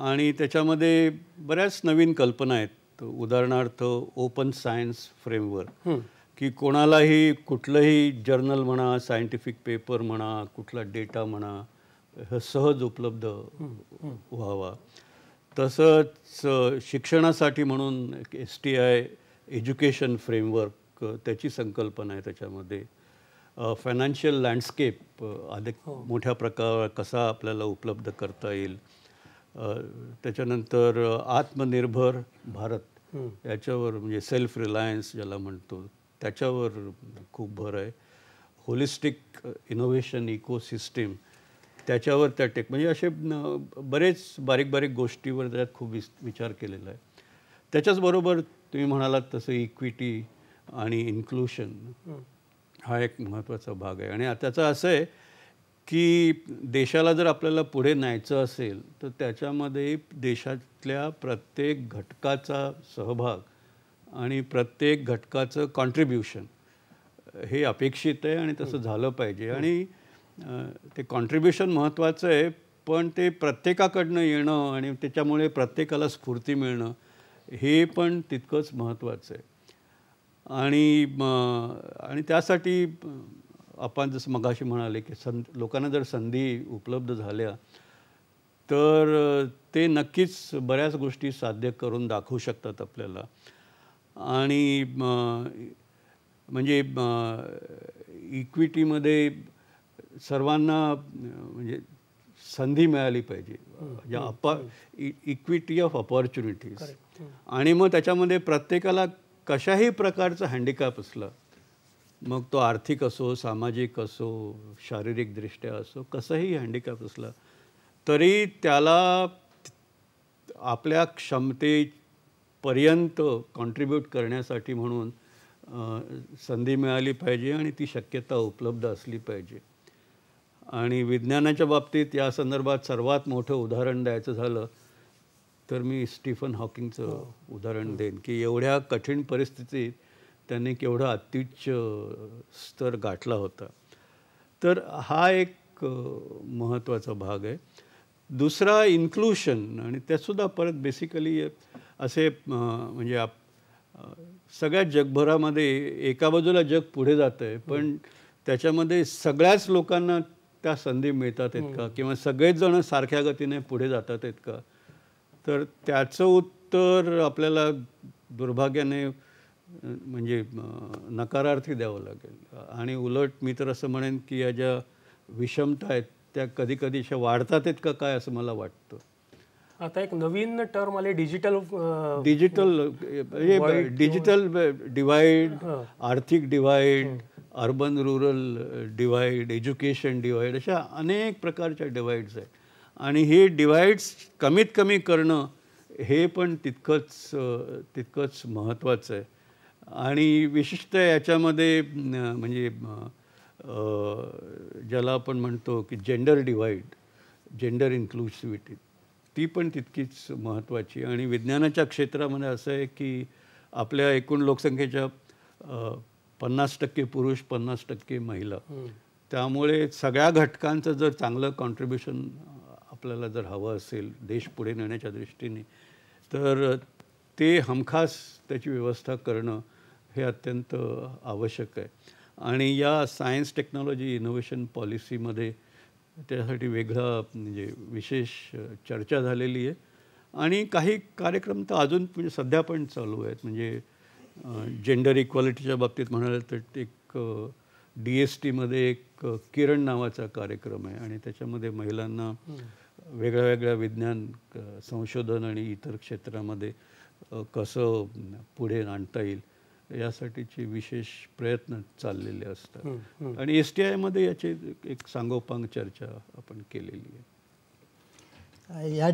आणि त्याच्यामध्ये बऱ्याच नवीन कल्पना आहेत तर उदाहरणार्थ ओपन सायन्स फ्रेमवर्क की कोणालाही कुठलंही जर्नल म्हणा सायंटिफिक पेपर म्हणा कुठला डेटा म्हणा ह सहज उपलब्ध व्हावा तसंच शिक्षणासाठी म्हणून S T I education framework त्याची संकल्पना आहे त्याच्यामध्ये फायनान्शियल लँडस्केप अधिक मोठ्या प्रकार कसा आपल्याला उपलब्ध करता येईल त्याच्यानंतर आत्मनिर्भर भारत याच्यावर म्हणजे सेल्फ रिलायन्स ज्याला म्हणतो त्याच्यावर खूप भर आहे होलिस्टिक इनोव्हेशन इकोसिस्टीम त्याच्यावर त्या टेक म्हणजे असे बरेच बारीक बारीक गोष्टीवर त्यात खूप विचार केलेला आहे त्याच्याचबरोबर तुम्ही म्हणालात तसं इक्विटी आणि इन्क्लुशन हा एक महत्त्वाचा भाग आहे आणि त्याचा असं आहे की देशाला जर आपल्याला पुढे न्यायचं असेल तर त्याच्यामध्ये देशातल्या प्रत्येक घटकाचा सहभाग आणि प्रत्येक घटकाचं कॉन्ट्रीब्युशन हे अपेक्षित आहे आणि तसं हो. झालं पाहिजे हो. आणि ते कॉन्ट्रीब्युशन महत्त्वाचं आहे पण ते प्रत्येकाकडनं येणं आणि त्याच्यामुळे प्रत्येकाला स्फूर्ती मिळणं हे पण तितकंच महत्त्वाचं आहे आणि आणि त्यासाठी आपण जसं मगाशी म्हणाले की सं लोकांना जर संधी उपलब्ध झाल्या तर ते नक्कीच बऱ्याच गोष्टी साध्य करून दाखवू शकतात आपल्याला आणि म्हणजे इक्विटीमध्ये सर्वांना म्हणजे संधी मिळाली पाहिजे ज्या अपॉ इक्विटी ऑफ अपॉर्च्युनिटीज आणि मग त्याच्यामध्ये प्रत्येकाला कशाही प्रकारचं हँडिकॅप असलं मग तो आर्थिक असो सामाजिक असो शारीरिकदृष्ट्या असो कसंही हँडिकॅप असला तरी त्याला आपल्या क्षमतेपर्यंत कॉन्ट्रीब्यूट करण्यासाठी म्हणून संधी मिळाली पाहिजे आणि ती शक्यता उपलब्ध असली पाहिजे आणि विज्ञानाच्या बाबतीत या संदर्भात सर्वात मोठं उदाहरण द्यायचं झालं तर मी स्टीफन हॉकिंगचं हो. उदाहरण देईन की एवढ्या कठीण परिस्थितीत त्याने केवढा अत्युच्च स्तर गाठला होता तर हा एक महत्त्वाचा भाग आहे दुसरा इन्क्लुशन आणि त्यातसुद्धा परत बेसिकली असे म्हणजे आप सगळ्या जगभरामध्ये एका बाजूला जग पुढे जात आहे पण हो. त्याच्यामध्ये सगळ्याच लोकांना त्या संधी मिळतात आहेत का हो. किंवा सगळेच जण सारख्या गतीने पुढे जातात आहेत का तर त्याचं उत्तर आपल्याला दुर्भाग्याने म्हणजे नकारार्थी द्यावं लागेल आणि उलट मी तर असं म्हणेन की या ज्या विषमता आहेत त्या कधी कधी अशा वाढतात आहेत का काय असं मला वाटतं आता एक नवीन टर्म आले डिजिटल डिजिटल डिजिटल डिवाइड आर्थिक divide urban rural divide education divide अशा अनेक प्रकारच्या डिवाइड्स आहेत आणि हे डिवाइड्स कमीत कमी करणं हे पण तितकंच तितकंच महत्त्वाचं आहे आणि विशिष्ट याच्यामध्ये म्हणजे ज्याला आपण म्हणतो की जेंडर डिवाईड जेंडर इन्क्लुसिव्हिटी ती पण तितकीच महत्त्वाची आणि विज्ञानाच्या क्षेत्रामध्ये असं आहे की आपल्या एकूण लोकसंख्येच्या पन्नास टक्के पुरुष पन्नास टक्के महिला त्यामुळे सगळ्या घटकांचं जर चांगलं कॉन्ट्रीब्युशन आपल्याला जर हवं असेल देश पुढे नेण्याच्या दृष्टीने तर ते हमखास त्याची व्यवस्था करणं हे अत्यंत आवश्यक आहे आणि या सायन्स टेक्नॉलॉजी इनोव्हेशन पॉलिसीमध्ये त्यासाठी वेगळा म्हणजे विशेष चर्चा झालेली आहे आणि काही कार्यक्रम तर अजून म्हणजे सध्या पण चालू आहेत म्हणजे जेंडर इक्वालिटीच्या बाबतीत म्हणाल तर एक डी एस टीमध्ये एक किरण नावाचा कार्यक्रम आहे आणि त्याच्यामध्ये महिलांना वेगळ्या वेगळ्या विज्ञान संशोधन आणि इतर क्षेत्रामध्ये कसं पुढे आणता येईल यासाठीचे विशेष प्रयत्न चाललेले असतात आणि एस टी आयमध्ये याची एक सांगोपांग चर्चा आपण केलेली आहे या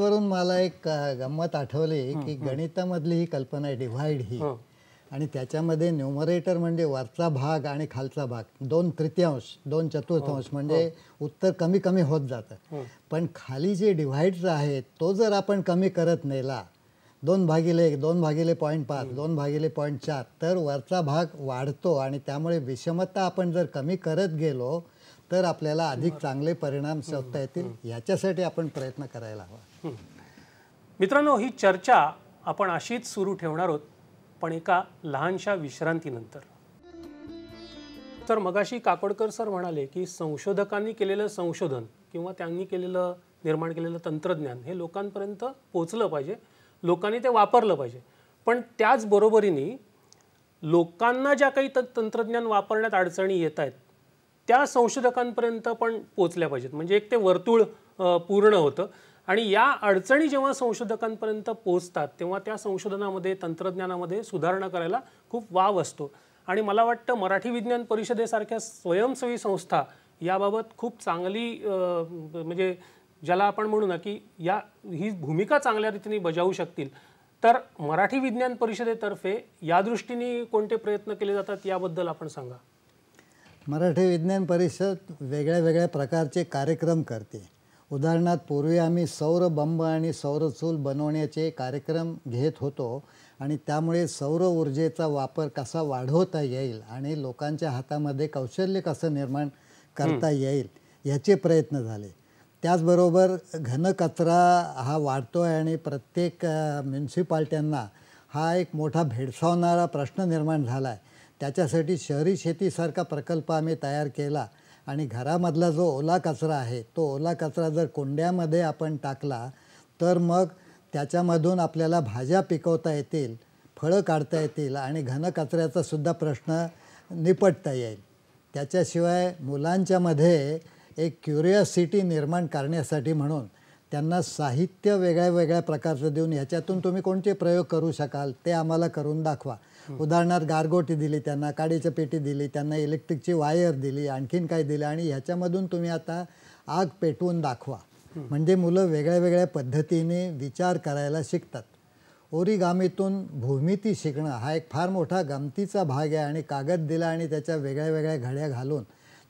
वरून मला एक गंमत आठवली की गणितामधली ही कल्पना आहे डिव्हाइड ही आणि त्याच्यामध्ये न्युमरेटर म्हणजे वरचा भाग आणि खालचा भाग दोन तृतीयांश दोन चतुर्थांश म्हणजे उत्तर कमी कमी होत जातं पण खाली जे डिव्हाइड आहेत तो जर आपण कमी करत नेला दोन भागिले एक दोन भागिले पॉईंट पाच दोन भागिले पॉईंट चार तर वरचा भाग वाढतो आणि त्यामुळे विषमता आपण जर कमी करत गेलो तर आपल्याला अधिक चांगले परिणाम शोधता येतील याच्यासाठी आपण प्रयत्न करायला हवा मित्रांनो ही चर्चा आपण अशीच सुरू ठेवणार आहोत पण एका लहानशा विश्रांतीनंतर तर मगाशी काकोडकर सर म्हणाले की संशोधकांनी केलेलं संशोधन किंवा त्यांनी केलेलं निर्माण केलेलं तंत्रज्ञान हे लोकांपर्यंत पोचलं पाहिजे लोकांनी ते वापरलं पाहिजे पण त्याचबरोबरीने लोकांना ज्या काही तंत्रज्ञान वापरण्यात अडचणी येत आहेत त्या संशोधकांपर्यंत पण पोचल्या पाहिजेत म्हणजे एक ते वर्तुळ पूर्ण होतं आणि या अडचणी जेव्हा संशोधकांपर्यंत पोचतात तेव्हा त्या संशोधनामध्ये तंत्रज्ञानामध्ये सुधारणा करायला खूप वाव असतो आणि मला वाटतं मराठी विज्ञान परिषदेसारख्या स्वयंसेवी संस्था याबाबत खूप चांगली म्हणजे ज्याला आपण म्हणू ना की या ही भूमिका चांगल्या रीतीने बजावू शकतील तर मराठी विज्ञान परिषदेतर्फे या दृष्टीने कोणते प्रयत्न केले जातात याबद्दल आपण सांगा मराठी विज्ञान परिषद वेगळ्या वेगळ्या प्रकारचे कार्यक्रम करते उदाहरणार्थ पूर्वी आम्ही सौर बंब आणि सौरचूल बनवण्याचे कार्यक्रम घेत होतो आणि त्यामुळे सौर ऊर्जेचा वापर कसा वाढवता येईल आणि लोकांच्या हातामध्ये कौशल्य कसं निर्माण करता येईल याचे प्रयत्न झाले त्याचबरोबर घनकचरा हा वाढतो आहे आणि प्रत्येक म्युन्सिपाल्ट्यांना हा एक मोठा भेडसावणारा प्रश्न निर्माण झाला आहे त्याच्यासाठी शहरी शेतीसारखा प्रकल्प आम्ही तयार केला आणि घरामधला जो ओला कचरा आहे तो ओला कचरा जर कोंड्यामध्ये आपण टाकला तर मग त्याच्यामधून आपल्याला भाज्या पिकवता येतील फळं काढता येतील आणि घनकचऱ्याचासुद्धा प्रश्न निपटता येईल त्याच्याशिवाय मुलांच्यामध्ये एक क्युरियासिटी निर्माण करण्यासाठी म्हणून त्यांना साहित्य वेगळ्या वेगळ्या प्रकारचं देऊन ह्याच्यातून तुम्ही कोणते प्रयोग करू शकाल ते आम्हाला करून दाखवा उदाहरणार्थ गारगोटी दिली त्यांना काडीच्या पेटी दिली त्यांना इलेक्ट्रिकची वायर दिली आणखीन काय दिलं आणि ह्याच्यामधून तुम्ही आता आग पेटवून दाखवा म्हणजे मुलं वेगळ्या वेगळ्या पद्धतीने विचार करायला शिकतात ओरिगामीतून भूमिती शिकणं हा एक फार मोठा गमतीचा भाग आहे आणि कागद दिला आणि त्याच्या वेगळ्या वेगळ्या घड्या घालून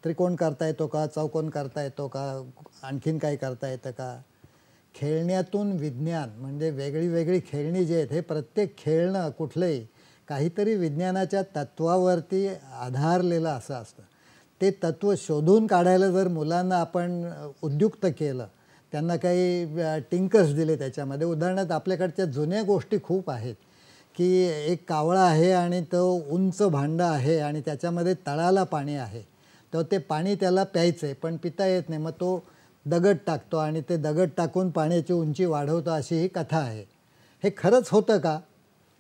त्रिकोण करता येतो का चौकोन करता येतो का आणखीन काही करता येतं का खेळण्यातून विज्ञान म्हणजे वेगळी वेगळी खेळणी जे आहेत हे प्रत्येक खेळणं कुठलंही काहीतरी विज्ञानाच्या तत्वावरती आधारलेलं असं असतं ते तत्त्व शोधून काढायला जर मुलांना आपण उद्युक्त केलं त्यांना काही टिंकर्स दिले त्याच्यामध्ये उदाहरणार्थ आपल्याकडच्या जुन्या गोष्टी खूप आहेत की एक कावळा आहे आणि तो उंच भांडं आहे आणि त्याच्यामध्ये तळाला पाणी आहे तेव्हा ते पाणी त्याला प्यायचं आहे पण पिता येत नाही मग तो दगड टाकतो आणि ते दगड टाकून पाण्याची उंची वाढवतो अशी ही कथा आहे हे खरंच होतं का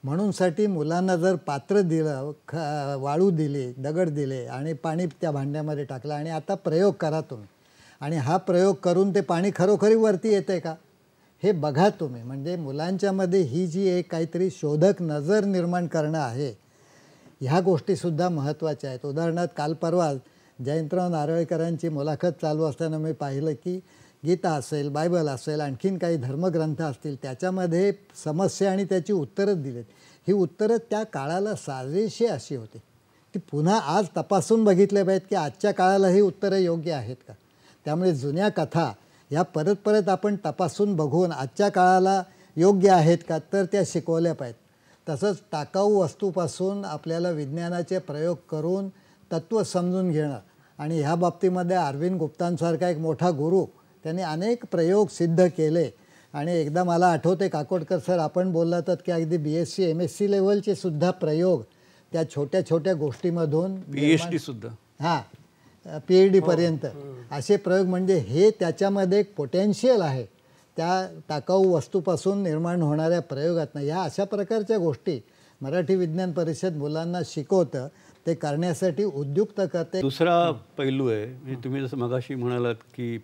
म्हणूनसाठी मुलांना जर पात्र दिलं ख वाळू दिली दगड दिले आणि पाणी त्या भांड्यामध्ये टाकलं आणि आता प्रयोग करा तुम्ही आणि हा प्रयोग करून ते पाणी खरोखरी वरती येते का हे बघा तुम्ही म्हणजे मुलांच्यामध्ये ही जी एक काहीतरी शोधक नजर निर्माण करणं आहे ह्या गोष्टीसुद्धा महत्त्वाच्या आहेत उदाहरणार्थ काल परवा जयंतराव नारळीकरांची मुलाखत चालू असताना मी पाहिलं की गीता असेल बायबल असेल आणखीन काही धर्मग्रंथ असतील त्याच्यामध्ये समस्या आणि त्याची उत्तरं दिलेत ही उत्तरं त्या काळाला साजेशी अशी होती ती पुन्हा आज तपासून बघितले पाहिजेत की आजच्या काळाला ही उत्तरं योग्य आहेत का त्यामुळे जुन्या कथा ह्या परत परत आपण तपासून बघून आजच्या काळाला योग्य आहेत का तर त्या शिकवल्या पाहिजेत तसंच टाकाऊ वस्तूपासून आपल्याला विज्ञानाचे प्रयोग करून तत्त्व समजून घेणं आणि ह्या बाबतीमध्ये अरविंद गुप्तांसारखा एक मोठा गुरु त्यांनी अनेक प्रयोग सिद्ध केले आणि एकदा मला आठवते काकोडकर सर आपण बोललात की अगदी B S C M S C लेवलचे सुद्धा प्रयोग त्या छोट्या छोट्या गोष्टीमधून बी एस डी सुद्धा हां पी एच डीपर्यंत हो. असे प्रयोग म्हणजे हे त्याच्यामध्ये एक पोटेन्शियल आहे त्या टाकाऊ वस्तूपासून निर्माण होणाऱ्या प्रयोगातनं ह्या अशा प्रकारच्या गोष्टी मराठी विज्ञान परिषद मुलांना शिकवतं ते करण्यासाठी उद्युक्त करते दुसरा पैलू आहे म्हणजे तुम्ही जसं मगाशी म्हणालात की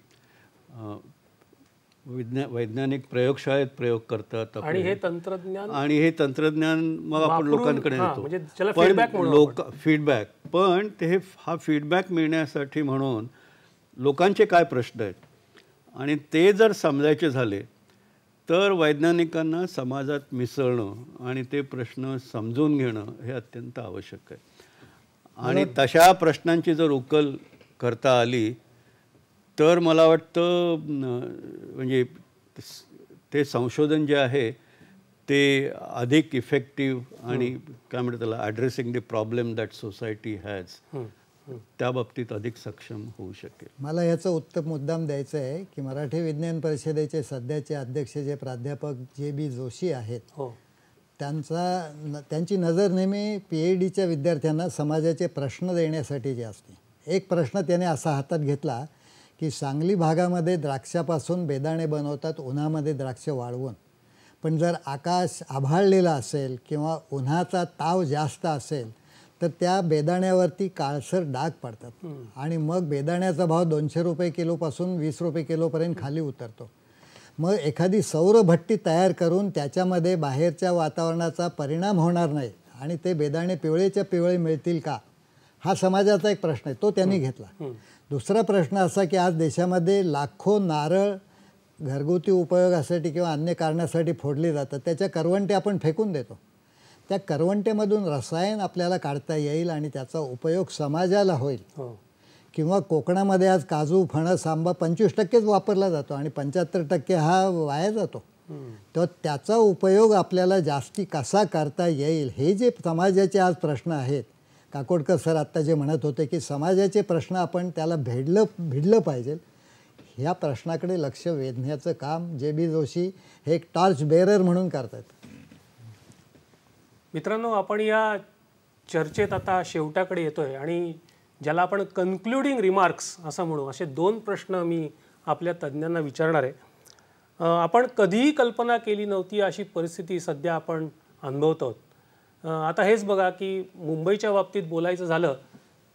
विज्ञा वैज्ञानिक प्रयोगशाळेत प्रयोग करतात आणि हे तंत्रज्ञान आणि हे तंत्रज्ञान मग आपण लोकांकडे येतो म्हणजे पण लोक फीडबॅक पण ते हा फीडबॅक मिळण्यासाठी म्हणून लोकांचे काय प्रश्न आहेत आणि ते जर समजायचे झाले तर वैज्ञानिकांना समाजात मिसळणं आणि ते प्रश्न समजून घेणं हे अत्यंत आवश्यक आहे आणि तशा प्रश्नांची जर उकल करता आली तर मला वाटतं म्हणजे ते संशोधन जे आहे ते अधिक इफेक्टिव्ह आणि काय म्हणतात त्याला addressing the problem that society has त्या बाबतीत अधिक सक्षम होऊ शकेल मला याचा उत्तम मुद्दाम द्यायचं आहे की मराठी विज्ञान परिषदेचे सध्याचे अध्यक्ष जे प्राध्यापक जे बी जोशी आहेत हो. त्यांचा न त्यांची नजर नेहमी पी एच डीच्या विद्यार्थ्यांना समाजाचे प्रश्न देण्यासाठी जे असते एक प्रश्न त्याने असा हातात घेतला की सांगली भागामध्ये द्राक्षापासून बेदाणे बनवतात उन्हामध्ये द्राक्ष वाळवून पण जर आकाश आभाळलेलं असेल किंवा उन्हाचा ताव जास्त असेल तर त्या बेदाण्यावरती काळसर डाग पडतात आणि मग बेदाण्याचा भाव दोनशे रुपये किलोपासून वीस रुपये किलोपर्यंत खाली उतरतो मग एखादी सौरभट्टी तयार करून त्याच्यामध्ये बाहेरच्या वातावरणाचा परिणाम होणार नाही आणि ते बेदाणे पिवळेच्या पिवळे मिळतील का हा समाजाचा एक प्रश्न आहे तो त्यांनी घेतला दुसरा प्रश्न असा की आज देशामध्ये लाखो नारळ घरगुती उपयोगासाठी किंवा अन्य कारणासाठी फोडली जातात त्याच्या करवंटे आपण फेकून देतो त्या करवंटेमधून रसायन आपल्याला काढता येईल आणि त्याचा उपयोग समाजाला होईल हो. किंवा कोकणामध्ये आज काजू फणस आंबा पंचवीस टक्केच वापरला जातो आणि पंच्याहत्तर टक्के हा वाया जातो तर त्याचा उपयोग आपल्याला जास्ती कसा करता येईल हे जे समाजाचे आज प्रश्न आहेत काकोडकर सर आत्ता जे म्हणत होते की समाजाचे प्रश्न आपण त्याला भेडलं भिडलं पाहिजे ह्या प्रश्नाकडे लक्ष वेधण्याचं काम जे बी जोशी हे एक टॉर्च बेरर म्हणून करतात मित्रांनो आपण या चर्चेत आता शेवटाकडे येतोय आणि ज्याला आपण कन्क्लुडिंग रिमार्क्स असं म्हणू असे दोन प्रश्न मी आपल्या तज्ज्ञांना विचारणार आहे आपण कधीही कल्पना केली नव्हती अशी परिस्थिती सध्या आपण अनुभवत आहोत आता हेच बघा की मुंबईच्या बाबतीत बोलायचं झालं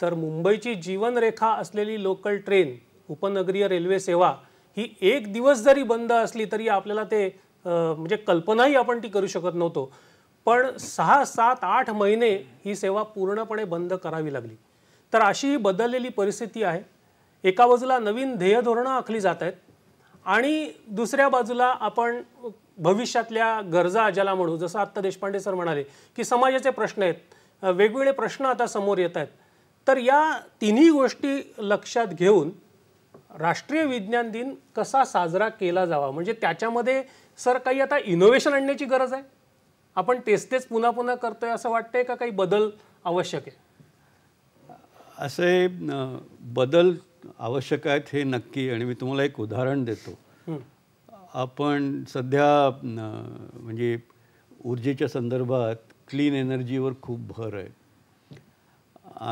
तर मुंबईची जीवनरेखा असलेली लोकल ट्रेन उपनगरीय रेल्वे सेवा ही एक दिवस जरी बंद असली तरी आपल्याला ते म्हणजे कल्पनाही आपण ती करू शकत नव्हतो पण सहा सात आठ महिने ही सेवा पूर्णपणे बंद करावी लागली तर अशी ही बदललेली परिस्थिती आहे एका बाजूला नवीन ध्येय धोरणं आखली जात आहेत आणि दुसऱ्या बाजूला आपण भविष्यातल्या गरजा ज्याला म्हणू जसं आत्ता देशपांडे सर म्हणाले की समाजाचे प्रश्न आहेत वेगवेगळे प्रश्न आता समोर येत आहेत तर या तिन्ही गोष्टी लक्षात घेऊन राष्ट्रीय विज्ञान दिन कसा साजरा केला जावा म्हणजे त्याच्यामध्ये सर काही आता इनोव्हेशन आणण्याची गरज आहे आपण तेच तेच पुन्हा पुन्हा करतोय असं वाटतंय का काही बदल आवश्यक आहे असे बदल आवश्यक आहेत हे नक्की आणि मी तुम्हाला एक उदाहरण देतो आपण सध्या म्हणजे ऊर्जेच्या संदर्भात क्लीन एनर्जीवर खूप भर आहे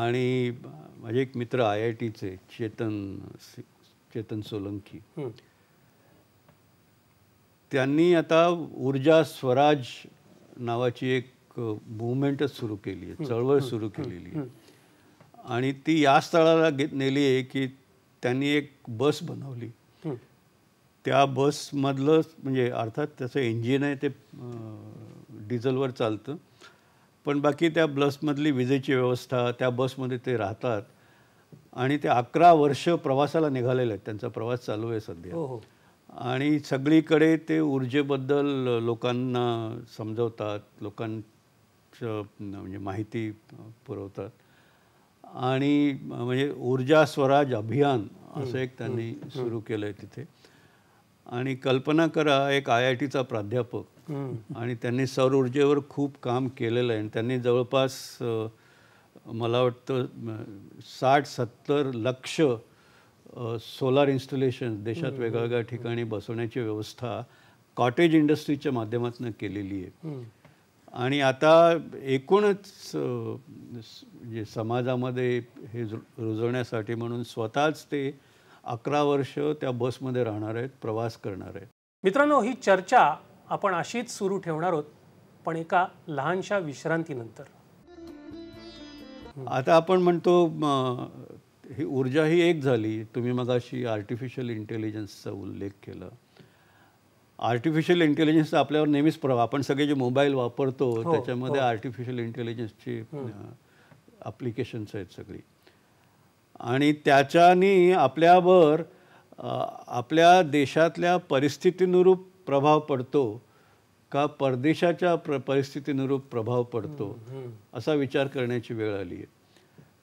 आणि माझे एक मित्र आय आय टीचे चेतन चेतन सोलंकी त्यांनी आता ऊर्जा स्वराज नावाची एक मुवमेंटच सुरू केली आहे चळवळ सुरू केलेली आहे आणि ती या स्थळाला घेत नेली आहे की त्यांनी एक बस बनवली त्या बसमधलं म्हणजे अर्थात त्याचं इंजिन आहे ते डिझेलवर चालतं पण बाकी त्या बसमधली विजेची व्यवस्था त्या बसमध्ये ते राहतात आणि ते अकरा वर्ष प्रवासाला निघालेले आहेत त्यांचा प्रवास चालू आहे सध्या हो, हो. आणि सगळीकडे ते ऊर्जेबद्दल लोकांना समजवतात लोकांचं म्हणजे माहिती पुरवतात आणि म्हणजे ऊर्जा स्वराज अभियान असं एक त्यांनी सुरू केलं आहे तिथे आणि कल्पना करा एक आय आय टीचा प्राध्यापक आणि त्यांनी सौर ऊर्जेवर खूप काम केलेलं आहे आणि त्यांनी जवळपास मला वाटतं साठ सत्तर लक्ष सोलार इन्स्टॉलेशन देशात वेगवेगळ्या ठिकाणी बसवण्याची व्यवस्था कॉटेज इंडस्ट्रीच्या माध्यमातून केलेली आहे आणि आता एकूणच म्हणजे समाजामध्ये हे रुजवण्यासाठी म्हणून स्वतःच ते अकरा वर्ष त्या बसमध्ये राहणार आहेत प्रवास करणार आहेत मित्रांनो ही चर्चा आपण अशीच सुरू ठेवणार आहोत पण एका लहानशा विश्रांतीनंतर आता आपण म्हणतो ही ऊर्जा ही एक झाली तुम्ही मग अशी आर्टिफिशियल इंटेलिजन्सचा उल्लेख केला आर्टिफिशियल इंटेलिजन्सचा आपल्यावर नेहमीच प्रभाव आपण सगळे जे मोबाईल वापरतो हो, त्याच्यामध्ये आर्टिफिशियल इंटेलिजन्सची ॲप्लिकेशन्स आहेत सगळी आणि त्याच्यानी आपल्यावर आपल्या देशातल्या परिस्थितीनुरूप प्रभाव पडतो का परदेशाच्या प्र परिस्थितीनुरूप प्रभाव पडतो असा विचार करण्याची वेळ आली आहे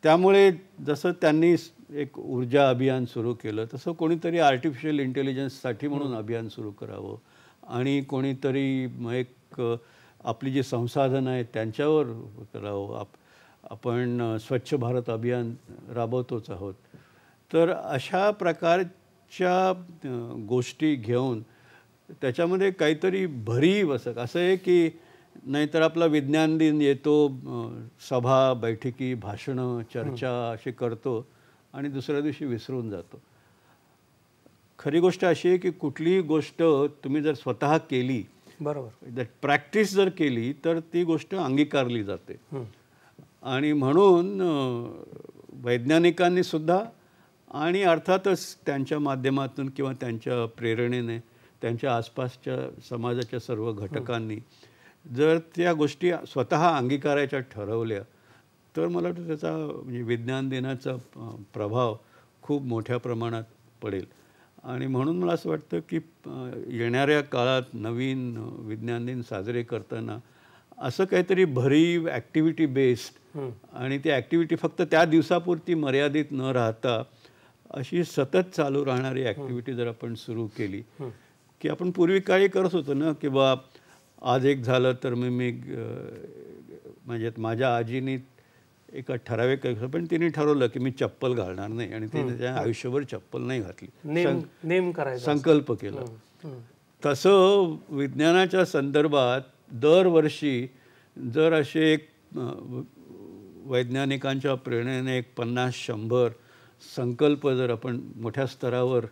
त्यामुळे जसं त्यांनी एक ऊर्जा अभियान सुरू केलं तसं कोणीतरी आर्टिफिशियल इंटेलिजन्ससाठी म्हणून अभियान सुरू करावं आणि कोणीतरी एक आपली जी संसाधनं आहेत त्यांच्यावर करावं आप आपण स्वच्छ भारत अभियान राबवतोच आहोत तर अशा प्रकारच्या गोष्टी घेऊन त्याच्यामध्ये काहीतरी भरीव असं असं आहे की नाहीतर आपला विज्ञान दिन येतो सभा बैठकी भाषणं चर्चा अशी करतो आणि दुसऱ्या दिवशी विसरून जातो खरी गोष्ट अशी आहे की कुठलीही गोष्ट तुम्ही जर स्वतः केली बरोबर प्रॅक्टिस जर केली तर ती गोष्ट अंगीकारली जाते आणि म्हणून वैज्ञानिकांनी सुद्धा आणि अर्थातच त्यांच्या माध्यमातून किंवा त्यांच्या प्रेरणेने त्यांच्या आसपासच्या समाजाच्या सर्व घटकांनी जर त्या गोष्टी स्वतः अंगीकारायच्या ठरवल्या तर मला वाटतं त्याचा म्हणजे विज्ञान देण्याचा प्रभाव खूप मोठ्या प्रमाणात पडेल आणि म्हणून मला असं वाटतं की येणाऱ्या काळात नवीन विज्ञान दिन साजरे करताना असं काहीतरी भरीव ॲक्टिव्हिटी बेस्ड आणि ती ॲक्टिव्हिटी फक्त त्या दिवसापुरती मर्यादित न राहता अशी सतत चालू राहणारी ॲक्टिव्हिटी जर आपण सुरू केली की आपण पूर्वी काळी करत होतो ना की बा आज एक झालं तर मी मी म्हणजे माझ्या आजीनी एका ठराविक पण तिने ठरवलं की मी चप्पल घालणार नाही आणि तिने त्या आयुष्यभर चप्पल नाही घातली नेम संकल्प केला तसं विज्ञानाच्या संदर्भात दरवर्षी जर असे एक वैज्ञानिकांच्या प्रेरणेने एक पन्नास शंभर संकल्प जर आपण मोठ्या स्तरावर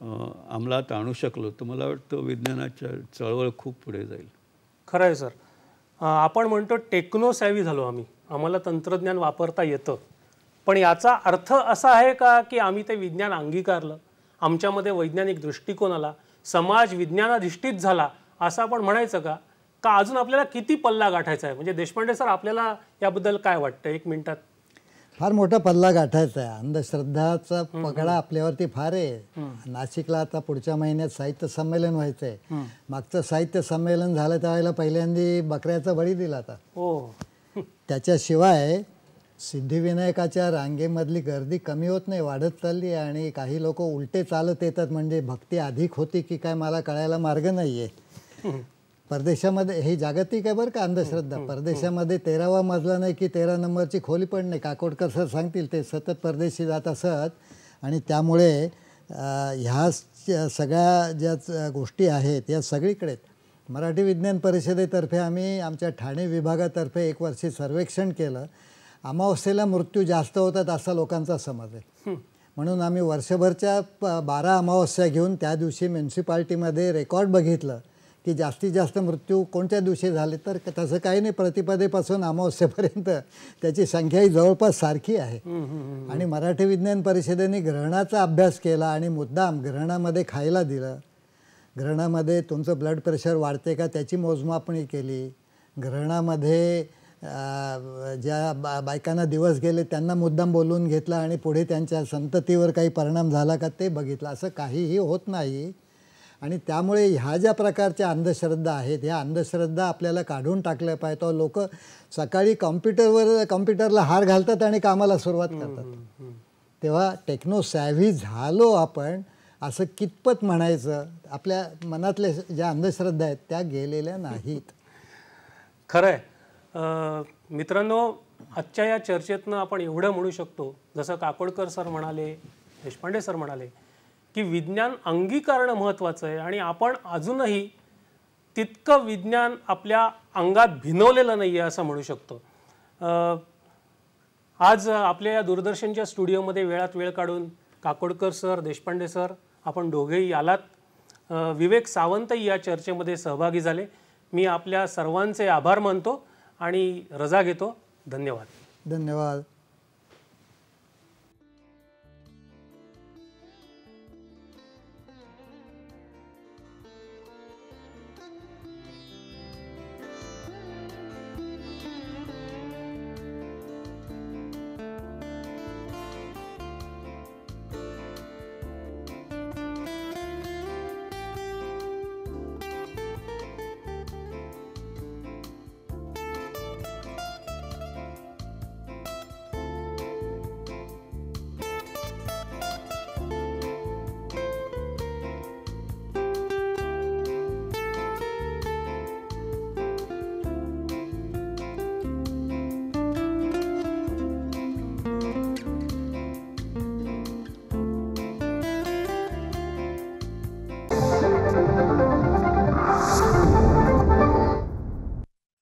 अंमलात आणू शकलो तर मला वाटतं विज्ञानाच्या चळवळ खूप पुढे जाईल खरं आहे सर आपण म्हणतो टेक्नो सॅवी झालो आम्ही आम्हाला तंत्रज्ञान वापरता येतं पण याचा अर्थ असा आहे का की आम्ही ते विज्ञान अंगीकारलं आमच्यामध्ये वैज्ञानिक दृष्टिकोन आला समाज विज्ञानाधिष्ठित झाला असं आपण म्हणायचं का का अजून आपल्याला किती पल्ला गाठायचा आहे म्हणजे देशपांडे सर आपल्याला याबद्दल काय वाटतं एक मिनिटात फार मोठा पल्ला गाठायचा आहे अंधश्रद्धाचा पगडा आपल्यावरती फार आहे नाशिकला आता पुढच्या महिन्यात साहित्य संमेलन व्हायचंय मागचं साहित्य संमेलन झालं त्यावेळेला पहिल्यांदा बकऱ्याचा बळी दिला आता हो. त्याच्याशिवाय सिद्धिविनायकाच्या रांगेमधली गर्दी कमी होत नाही वाढत चालली आहे आणि काही लोक उलटे चालत येतात म्हणजे भक्ती अधिक होती की काय मला कळायला मार्ग नाही परदेशामध्ये हे जागतिक आहे बरं का अंधश्रद्धा हो, हो, हो. परदेशामध्ये तेरावा मजला नाही की तेरा नंबरची खोली पण नाही काकोडकर सर सांगतील ते सतत परदेशी जात असत आणि त्यामुळे ह्या सगळ्या ज्या गोष्टी आहेत या सगळीकडे मराठी विज्ञान परिषदेतर्फे आम्ही आमच्या ठाणे विभागातर्फे एक वर्षी सर्वेक्षण केलं अमावस्येला मृत्यू जास्त होतात असा लोकांचा समज आहे म्हणून आम्ही वर्षभरच्या बारा अमावस्या घेऊन त्या दिवशी म्युन्सिपाल्टीमध्ये रेकॉर्ड बघितलं की जास्तीत जास्त मृत्यू कोणत्या दिवशी झाले तर तसं काही नाही प्रतिपदेपासून अमावस्येपर्यंत त्याची संख्या ही जवळपास सारखी आहे आणि मराठी विज्ञान परिषदेने ग्रहणाचा अभ्यास केला आणि मुद्दाम ग्रहणामध्ये खायला दिलं ग्रहणामध्ये तुमचं ब्लड प्रेशर वाढते का त्याची मोजमापणी केली ग्रहणामध्ये ज्या बा बायकांना दिवस गेले त्यांना मुद्दाम बोलवून घेतला आणि पुढे त्यांच्या संततीवर काही परिणाम झाला का ते बघितलं असं काहीही होत नाही आणि त्यामुळे ह्या ज्या प्रकारच्या अंधश्रद्धा आहेत ह्या अंधश्रद्धा आपल्याला काढून टाकल्या पाहिजे लोक सकाळी कॉम्प्युटरवर कॉम्प्युटरला हार घालतात आणि कामाला सुरुवात करतात तेव्हा टेक्नो सॅव्ही झालो आपण असं कितपत म्हणायचं आपल्या मनातल्या ज्या अंधश्रद्धा आहेत त्या गेलेल्या नाहीत खरं आहे मित्रांनो आजच्या या चर्चेतनं आपण एवढं म्हणू शकतो जसं काकोडकर सर म्हणाले देशपांडे सर म्हणाले की विज्ञान अंगीकारणं महत्त्वाचं आहे आणि आपण अजूनही तितकं विज्ञान आपल्या अंगात भिनवलेलं नाही आहे असं म्हणू शकतो आज आपल्या या दूरदर्शनच्या स्टुडिओमध्ये वेळात वेळ काढून काकोडकर सर देशपांडे सर आपण दोघेही आलात विवेक सावंतही या चर्चेमध्ये सहभागी झाले मी आपल्या सर्वांचे आभार मानतो आणि रजा घेतो धन्यवाद धन्यवाद